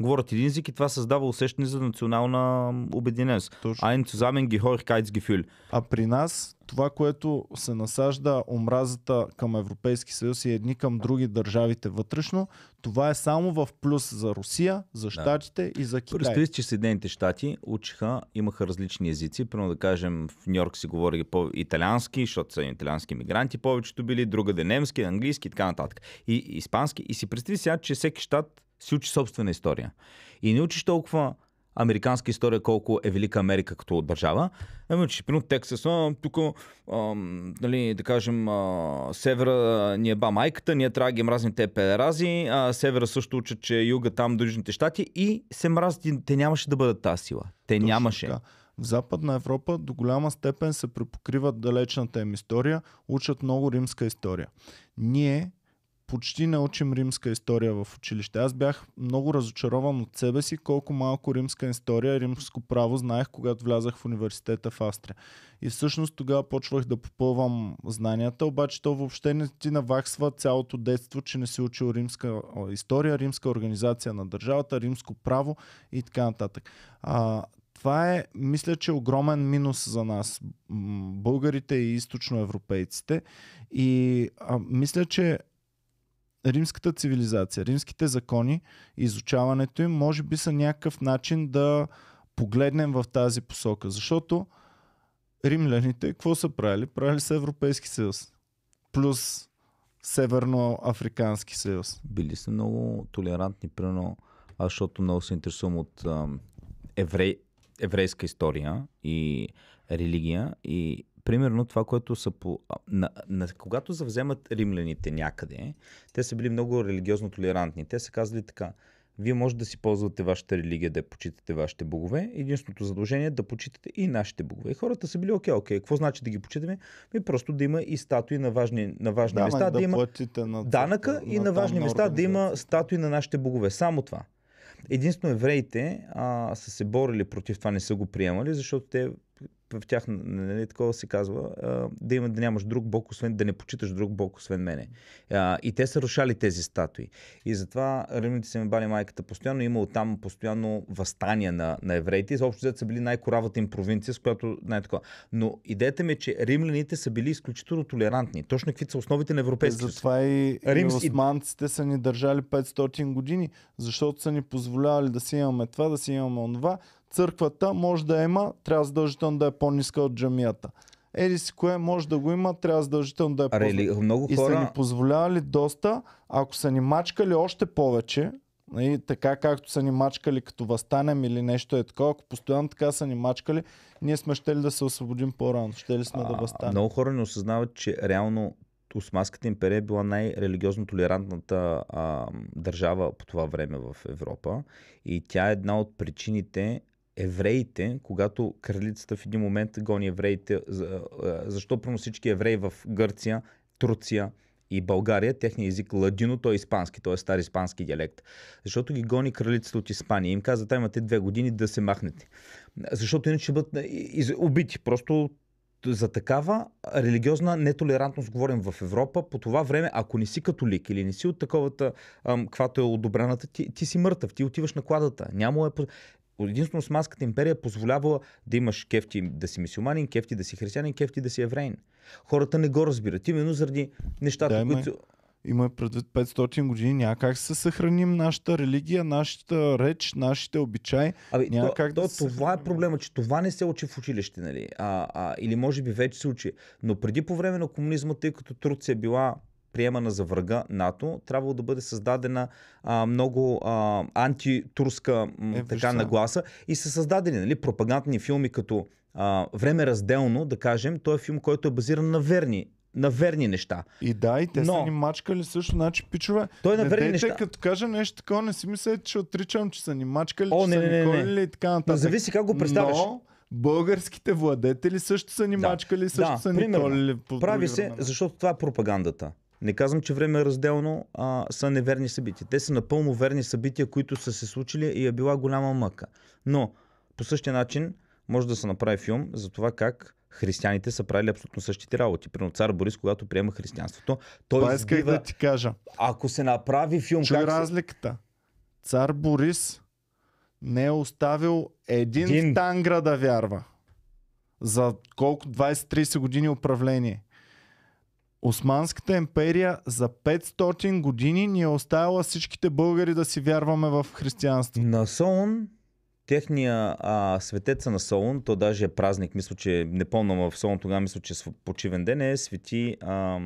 говорят един език и това създава усещане за национална обединеност. ги кайц ги фюль. А при нас това, което се насажда омразата към Европейски съюз и едни към други държавите вътрешно, това е само в плюс за Русия, за Штатите да. и за Китай. Представи че Съединените щати учиха, имаха различни езици. Примерно да кажем, в Нью Йорк си говори по италиански, защото са италиански мигранти повечето били, другаде немски, английски и така нататък. И испански. И си представи сега, че всеки щат си учи собствена история. И не учиш толкова американска история, колко е Велика Америка като държава. Ами, че примерно Тексас, а, тук, а, нали, да кажем, а, севера ни е ба майката, ние трябва да ги мразим те педерази, а севера също учат, че е юга там до Южните щати и се мразят, те нямаше да бъдат тази сила. Те Точно нямаше. Така. В Западна Европа до голяма степен се препокриват далечната им история, учат много римска история. Ние почти не учим римска история в училище. Аз бях много разочарован от себе си, колко малко римска история, римско право знаех, когато влязах в университета в Австрия. И всъщност тогава почвах да попълвам знанията, обаче то въобще не ти наваксва цялото детство, че не си учил римска история, римска организация на държавата, римско право и така нататък. А, това е, мисля, че огромен минус за нас, българите и източноевропейците. И а, мисля, че римската цивилизация, римските закони, изучаването им, може би са някакъв начин да погледнем в тази посока. Защото римляните какво са правили? Правили са Европейски съюз. Плюс Северноафрикански съюз. Били са много толерантни, примерно, аз защото много се интересувам от еврей, еврейска история и религия и примерно това, което са по... На, на, когато завземат римляните някъде, те са били много религиозно толерантни. Те са казали така, вие може да си ползвате вашата религия, да почитате вашите богове. Единственото задължение е да почитате и нашите богове. И хората са били, окей, окей, какво значи да ги почитаме? Ми просто да има и статуи на важни, на важни да, места, да, да има на... данъка на, и на, на важни места, да има статуи на нашите богове. Само това. Единствено евреите а, са се борили против това, не са го приемали, защото те в тях нали, такова се казва, да, има, да нямаш друг бог, освен да не почиташ друг бог, освен мене. и те са рушали тези статуи. И затова римляните се ми бали майката постоянно, имало там постоянно възстания на, на евреите. Заобщо взето са били най-коравата им провинция, с която най-такова. Но идеята ми е, че римляните са били изключително толерантни. Точно какви са основите на европейските. Затова и, Римс... и османците са ни държали 500 години, защото са ни позволявали да си имаме това, да си имаме онова, църквата може да има, трябва задължително да е по-ниска от джамията. Еди си кое може да го има, трябва задължително да е по-ниска. Много И хора... са ни позволявали доста, ако са ни мачкали още повече, и нали, така както са ни мачкали като възстанем или нещо е такова, ако постоянно така са ни мачкали, ние сме щели да се освободим по-рано, щели сме а, да възстанем. Много хора не осъзнават, че реално Османската империя е била най-религиозно толерантната а, държава по това време в Европа и тя е една от причините евреите, когато кралицата в един момент гони евреите, защо прямо всички евреи в Гърция, Турция и България, техният език ладино, той е испански, той е стар испански диалект. Защото ги гони кралицата от Испания. Им каза, та имате две години да се махнете. Защото иначе ще бъдат убити. Просто за такава религиозна нетолерантност говорим в Европа. По това време, ако не си католик или не си от таковата, каквато е одобрената, ти, ти си мъртъв, ти отиваш на кладата. Няма е единствено Османската империя позволявала да имаш кефти да си мисюманин, кефти да си християнин, кефти да си евреин. Хората не го разбират, именно заради нещата, Дай, които... Има предвид 500 години, няма как се съхраним нашата религия, нашата реч, нашите обичаи. Абе, няма то, да то, това е проблема, че това не се учи в училище, нали? А, а, или може би вече се учи. Но преди по време на комунизма, тъй като Турция е била приемана за врага НАТО, трябвало да бъде създадена а, много а, антитурска м, е, така, нагласа и са създадени нали, пропагандни филми като а, Време разделно, да кажем, той е филм, който е базиран на верни на верни неща. И да, и те Но... са ни мачкали също, значи пичове. Той е на не верни дейте, неща. като кажа нещо такова, не си мисля, че отричам, че са ни мачкали, О, че не, са не, не, не. и така нататък. Но зависи как го представяш. Но българските владетели също са ни да. мачкали, също да, са ни примерно, Прави се, защото това е пропагандата. Не казвам, че време е разделно а, са неверни събития. Те са напълно верни събития, които са се случили и е била голяма мъка. Но по същия начин може да се направи филм за това как християните са правили абсолютно същите работи. Прино цар Борис, когато приема християнството, той Това избива... да ти кажа. Ако се направи филм... Чуй как разликата. Цар Борис не е оставил един, един... тангра да вярва. За колко 20-30 години управление. Османската империя за 500 години ни е оставила всичките българи да си вярваме в християнство. На Солун, техния а, светеца на Солун, то даже е празник, мисля, че е не помня в Солун, тогава мисля, че е почивен ден, е свети а,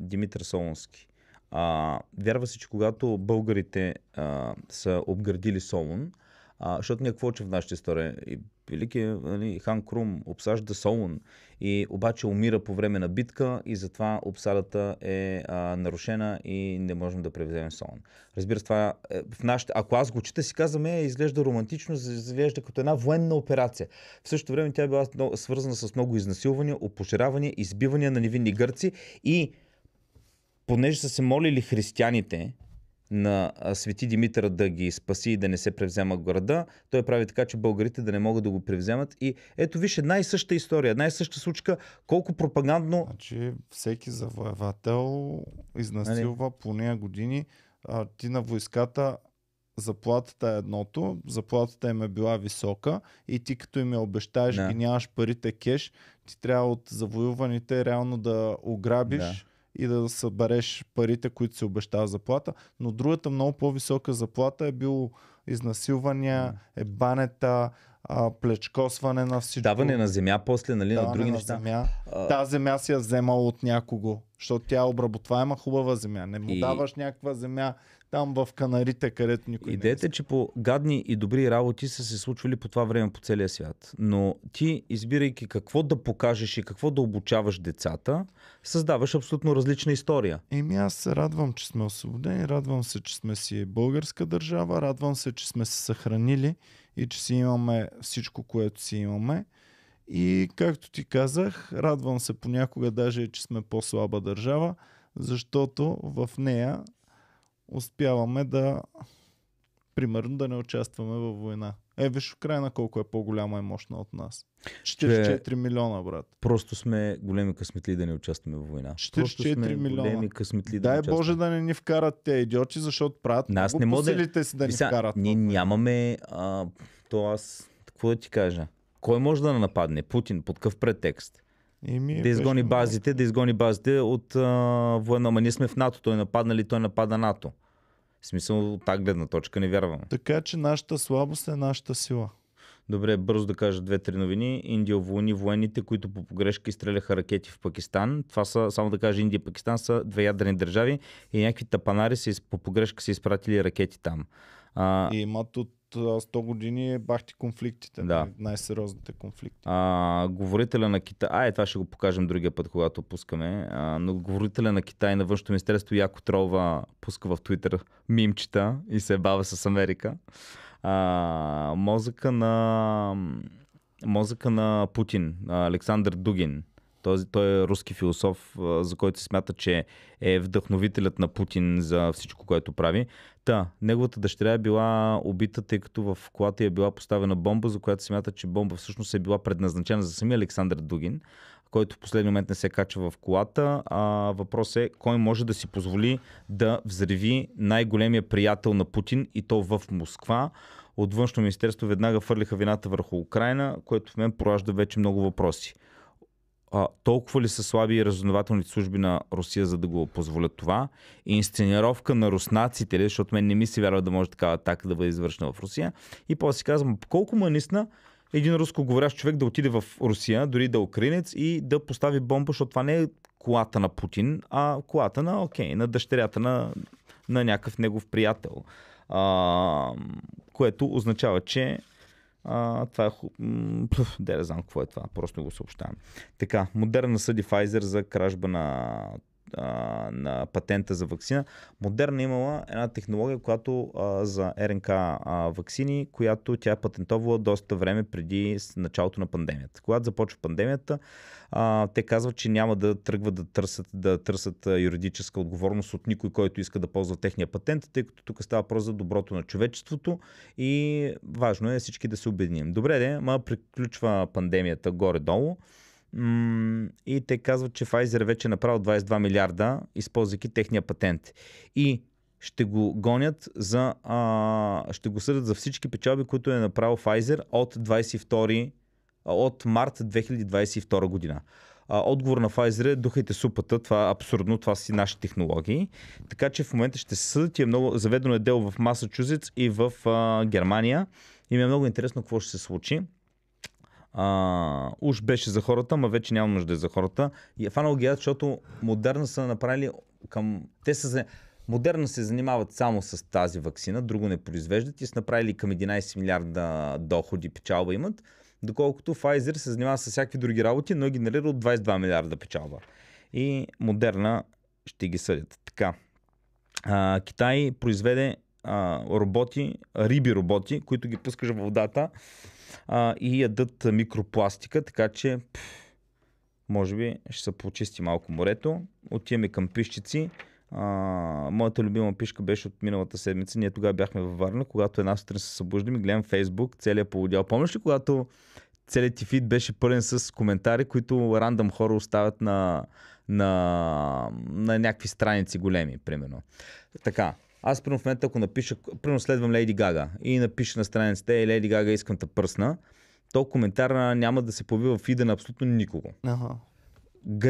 Димитър Солунски. А, вярва се, че когато българите а, са обградили Солун, а, защото ние какво че в нашата история? И Велики нали, хан Крум обсажда Солун и обаче умира по време на битка и затова обсадата е а, нарушена и не можем да превземем Солун. Разбира се, това е, в нашите, ако аз го чета, си казваме, изглежда романтично, изглежда като една военна операция. В същото време тя е била свързана с много изнасилвания, опожиравания, избивания на невинни гърци и понеже са се молили християните на Свети Димитър да ги спаси и да не се превзема града, той прави така, че българите да не могат да го превземат. И ето виж една и съща история, една и съща случка, колко пропагандно... Значи всеки завоевател изнасилва нали? по нея години. А, ти на войската заплатата е едното, заплатата им е била висока и ти като им я обещаеш да. и нямаш парите кеш, ти трябва от завоюваните реално да ограбиш да и да събереш парите, които си обещава заплата. Но другата много по-висока заплата е било изнасилвания, е банета, а, плечкосване на всичко. Даване на земя после, нали, Даване на други на неща. Земя. А... Та земя си я вземал от някого, защото тя е обработваема хубава земя. Не му и... даваш някаква земя, там в канарите, където никой Идеята не е, че по гадни и добри работи са се случвали по това време по целия свят. Но ти, избирайки какво да покажеш и какво да обучаваш децата, създаваш абсолютно различна история. Еми аз се радвам, че сме освободени, радвам се, че сме си българска държава, радвам се, че сме се съхранили и че си имаме всичко, което си имаме. И както ти казах, радвам се понякога даже, че сме по-слаба държава, защото в нея успяваме да, примерно, да не участваме във война. Е, виж Украина колко е по-голяма и мощна от нас. 44 Че, милиона, брат. Просто сме големи късметли да не участваме в война. 44 милиона. Големи късметли да Дай да Боже да не ни вкарат те идиоти, защото правят Нас не може да... си да ни Виса, вкарат. Ние нямаме... А, то аз... Какво да ти кажа? Кой може да нападне? Путин. Под какъв претекст? Еми, да изгони беше... базите, да изгони базите от а, военно. Ама ние сме в НАТО, той е нападна ли, той напада НАТО. В смисъл, от тази гледна точка не вярвам. Така че нашата слабост е нашата сила. Добре, бързо да кажа две-три новини. Индия уволни военните, които по погрешка изстреляха ракети в Пакистан. Това са, само да кажа, Индия и Пакистан са две ядрени държави и някакви тапанари са, по погрешка са изпратили ракети там. А... И имат от 100 години бахти конфликтите. Да. Нали, най-сериозните конфликти. А, говорителя на Китай. А, е, това ще го покажем другия път, когато пускаме. А, но говорителя на Китай на външното министерство Яко Трова пуска в Твитър мимчета и се бава с Америка. А, мозъка на мозъка на Путин, Александър Дугин, този той е руски философ, за който се смята, че е вдъхновителят на Путин за всичко, което прави. Та, неговата дъщеря е била убита, тъй като в колата е била поставена бомба, за която се смята, че бомба всъщност е била предназначена за самия Александър Дугин, който в последния момент не се качва в колата. А, въпрос е кой може да си позволи да взриви най-големия приятел на Путин и то в Москва от външно министерство веднага фърлиха вината върху Украина, което в мен поражда вече много въпроси а, толкова ли са слаби и разузнавателните служби на Русия, за да го позволят това? И инсценировка на руснаците, ли, защото мен не ми се вярва да може такава атака да бъде извършена в Русия. И после си казвам, колко манисна един един говорящ човек да отиде в Русия, дори да е украинец и да постави бомба, защото това не е колата на Путин, а колата на, окей, на дъщерята на, на някакъв негов приятел. А, което означава, че а, това е хуб... Да, не знам какво е това, просто го съобщавам. Така, Модерна съди Pfizer за кражба на а, на патента за вакцина, Модерна е имала една технология, която а, за РНК а, вакцини, която тя е патентовала доста време преди началото на пандемията. Когато започва пандемията, а, те казват, че няма да тръгват да търсят, да търсят юридическа отговорност от никой, който иска да ползва техния патент, тъй като тук става въпрос за доброто на човечеството и важно е всички да се обединим. Добре, де, ма приключва пандемията горе-долу и те казват, че Pfizer вече е направил 22 милиарда, използвайки техния патент. И ще го гонят за... А, ще го съдят за всички печалби, които е направил Pfizer от 22 от март 2022 година. А, отговор на Pfizer е духайте супата, това е абсурдно, това си наши технологии. Така че в момента ще се съдят и е много заведено е дело в Масачузетс и в а, Германия. И ми е много интересно какво ще се случи а, уж беше за хората, ма вече няма нужда е за хората. И е фанал ги, защото модерна са направили към... Те са Модерна се занимават само с тази вакцина, друго не произвеждат и са направили към 11 милиарда доходи печалба имат, доколкото Pfizer се занимава с всякакви други работи, но е генерира от 22 милиарда печалба. И Модерна ще ги съдят. Така. А, Китай произведе а, роботи, риби роботи, които ги пускаш в водата а, и ядат микропластика, така че пфф, може би ще се почисти малко морето. Отиваме към пищици. А, моята любима пишка беше от миналата седмица. Ние тогава бяхме във Варна, когато една сутрин се събуждаме гледам Фейсбук, целият полудял. Помниш ли, когато целият ти фид беше пълен с коментари, които рандъм хора оставят на, на, на някакви страници големи, примерно. Така, аз при в момента, ако напиша, примерно следвам Леди Гага и напиша на страницата, е, Леди Гага искам да пръсна, то коментар няма да се появи в фида на абсолютно никого. Ага.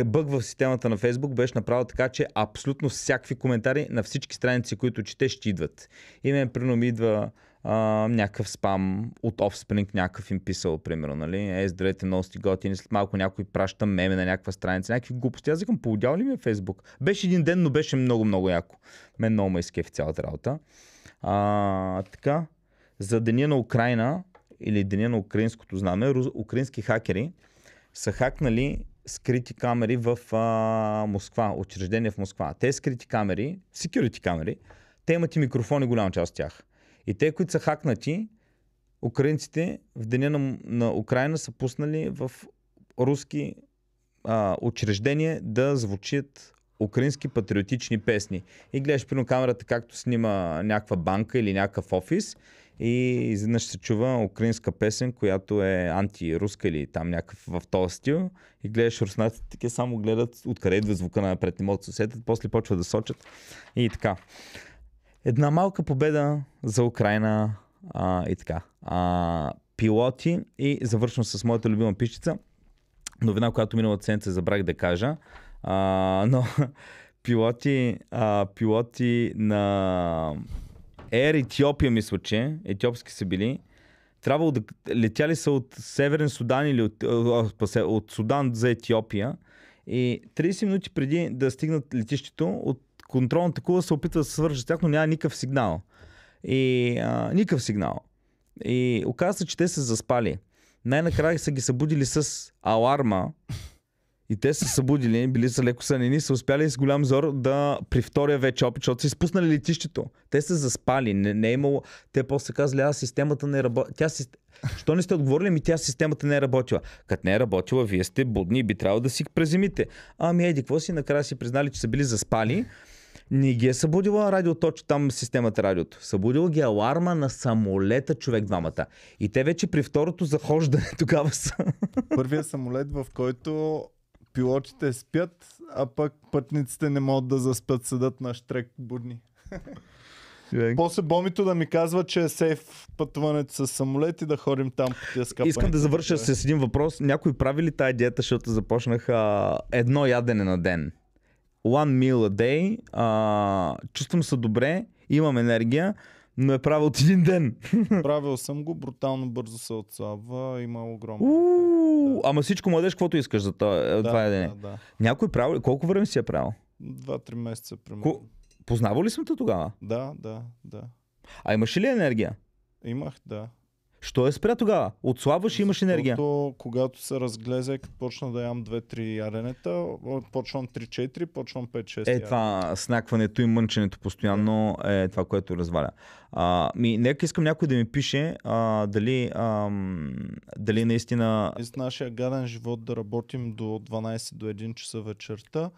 Бъг в системата на Фейсбук беше направил така, че абсолютно всякакви коментари на всички страници, които четеш, ще идват. И мен, примерно, ми идва а, някакъв спам от Offspring някакъв им писал, примерно, нали? Е, здравейте, много сте готини, след малко някой праща меме на някаква страница, някакви глупости. Аз викам, поудял ли ми е Фейсбук? Беше един ден, но беше много, много яко. Мен много ме изкефи цялата работа. А, така, за деня на Украина или деня на украинското знаме, украински хакери са хакнали скрити камери в а, Москва, учреждение в Москва. Те скрити камери, security камери, те имат и микрофони голяма част от тях. И те, които са хакнати, украинците в деня на, на Украина са пуснали в руски а, учреждения да звучат украински патриотични песни. И гледаш при камерата както снима някаква банка или някакъв офис и изведнъж се чува украинска песен, която е антируска или там някакъв в този стил. И гледаш руснаците, така само гледат откъде идва звука напред, предни могат да се после почват да сочат и така. Една малка победа за Украина а, и така. А, пилоти и завършвам с моята любима пишчица. Новина, която миналата седмица забрах да кажа. А, но пилоти, а, пилоти на Air Етиопия, мисля, че етиопски са били. Трябвало да летяли са от Северен Судан или от, от Судан за Етиопия. И 30 минути преди да стигнат летището, от контролната кула се опитва да се свържа с тях, но няма никакъв сигнал. И а, никакъв сигнал. И оказа се, че те са заспали. Най-накрая са ги събудили с аларма. И те са събудили, били са леко сънени, са успяли с голям зор да при втория вече опит, защото са изпуснали летището. Те са заспали, не, не е имало... Те после казали, а системата не работи. Тя си... Що не сте отговорили, ми тя системата не е работила. Като не е работила, вие сте будни и би трябвало да си преземите. Ами еди, какво си? Накрая си признали, че са били заспали. Не ги е събудила радиото, че там системата радиото. Събудила ги е аларма на самолета човек двамата. И те вече при второто захождане тогава са. Първия самолет, в който пилотите спят, а пък пътниците не могат да заспят, седат на штрек будни. Човек. После бомито да ми казва, че е сейф пътуването с самолет и да ходим там по тия скапани. Искам да завърша с един въпрос. Някой прави ли тая диета, защото започнаха едно ядене на ден? one meal a day, а, чувствам се добре, имам енергия, но е правил от един ден. Правил съм го, брутално бързо се отслабва, има огромно. Да. Ама всичко младеж, каквото искаш за това, е, да, това е да, да. Някой е правил, колко време си е правил? Два-три месеца, Ко... Познавали сме те тогава? Да, да, да. А имаш ли енергия? Имах, да. Що е спря тогава? Отслабваш и имаш енергия. Защото, когато се разглезе, почна да ям 2-3 яренета, почвам 3-4, почвам 5-6 Е, яренета. това снакването и мънченето постоянно е това, което разваля. А, ми, нека искам някой да ми пише а, дали, а, дали наистина... Из нашия гаден живот да работим до 12 до 1 часа вечерта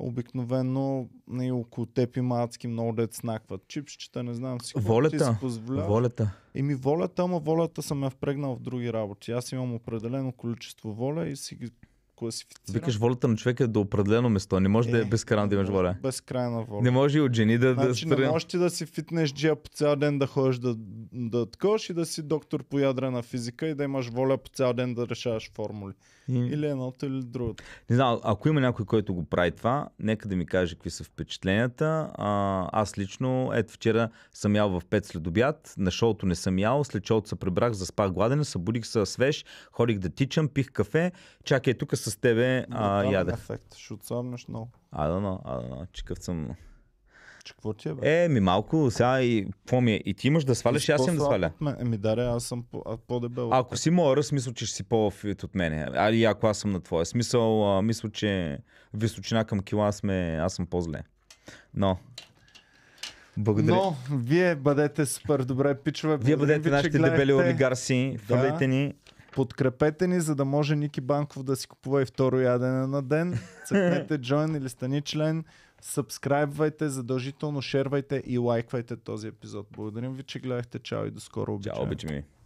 обикновено не, нали, около теб има адски много дет снакват. Чипчета, не знам си какво волята, ти си позволя. Волята. Еми волята, ама волята съм я впрегнал в други работи. Аз имам определено количество воля и си ги класифицирам. Викаш волята на човека е до определено место. Не може е, да е, е безкрайна да имаш воля. Безкрайна воля. Не може и от жени да. Значи, да не можеш ти да си фитнес джия по цял ден да ходиш да, да ткош и да си доктор по ядрена физика и да имаш воля по цял ден да решаваш формули. И... Или едното, или другото. Не знам, ако има някой, който го прави това, нека да ми каже какви са впечатленията. А, аз лично, ето вчера съм ял в 5 след обяд, на шоуто не съм ял, след шоуто се прибрах, заспах гладен, събудих се свеж, ходих да тичам, пих кафе, чакай тук с с тебе, а, яде. Ефект. Ще отслабнеш много. А, да, но, а, да, know. Чикъв съм. Че какво ти е, бе? Е, ми малко, сега и какво ми е? И ти имаш да сваляш, и аз имам да сваля. Еми, даре, аз съм по, по-дебел. Ако си моя смисъл, че ще си по-фит от мене. А и ако аз съм на твоя. Смисъл, а, мисля, че височина към кила сме, аз съм по-зле. Но. Благодаря. Но, вие бъдете супер добре, пичове. Вие бъдете ви, нашите дебели олигарси. Да. Фалете ни. Подкрепете ни, за да може Ники Банков да си купува и второ ядене на ден. Цъкнете join или стани член. Събскрайбвайте, задължително шервайте и лайквайте този епизод. Благодарим ви, че гледахте. Чао и до скоро. Обичаем. Чао, обичаме.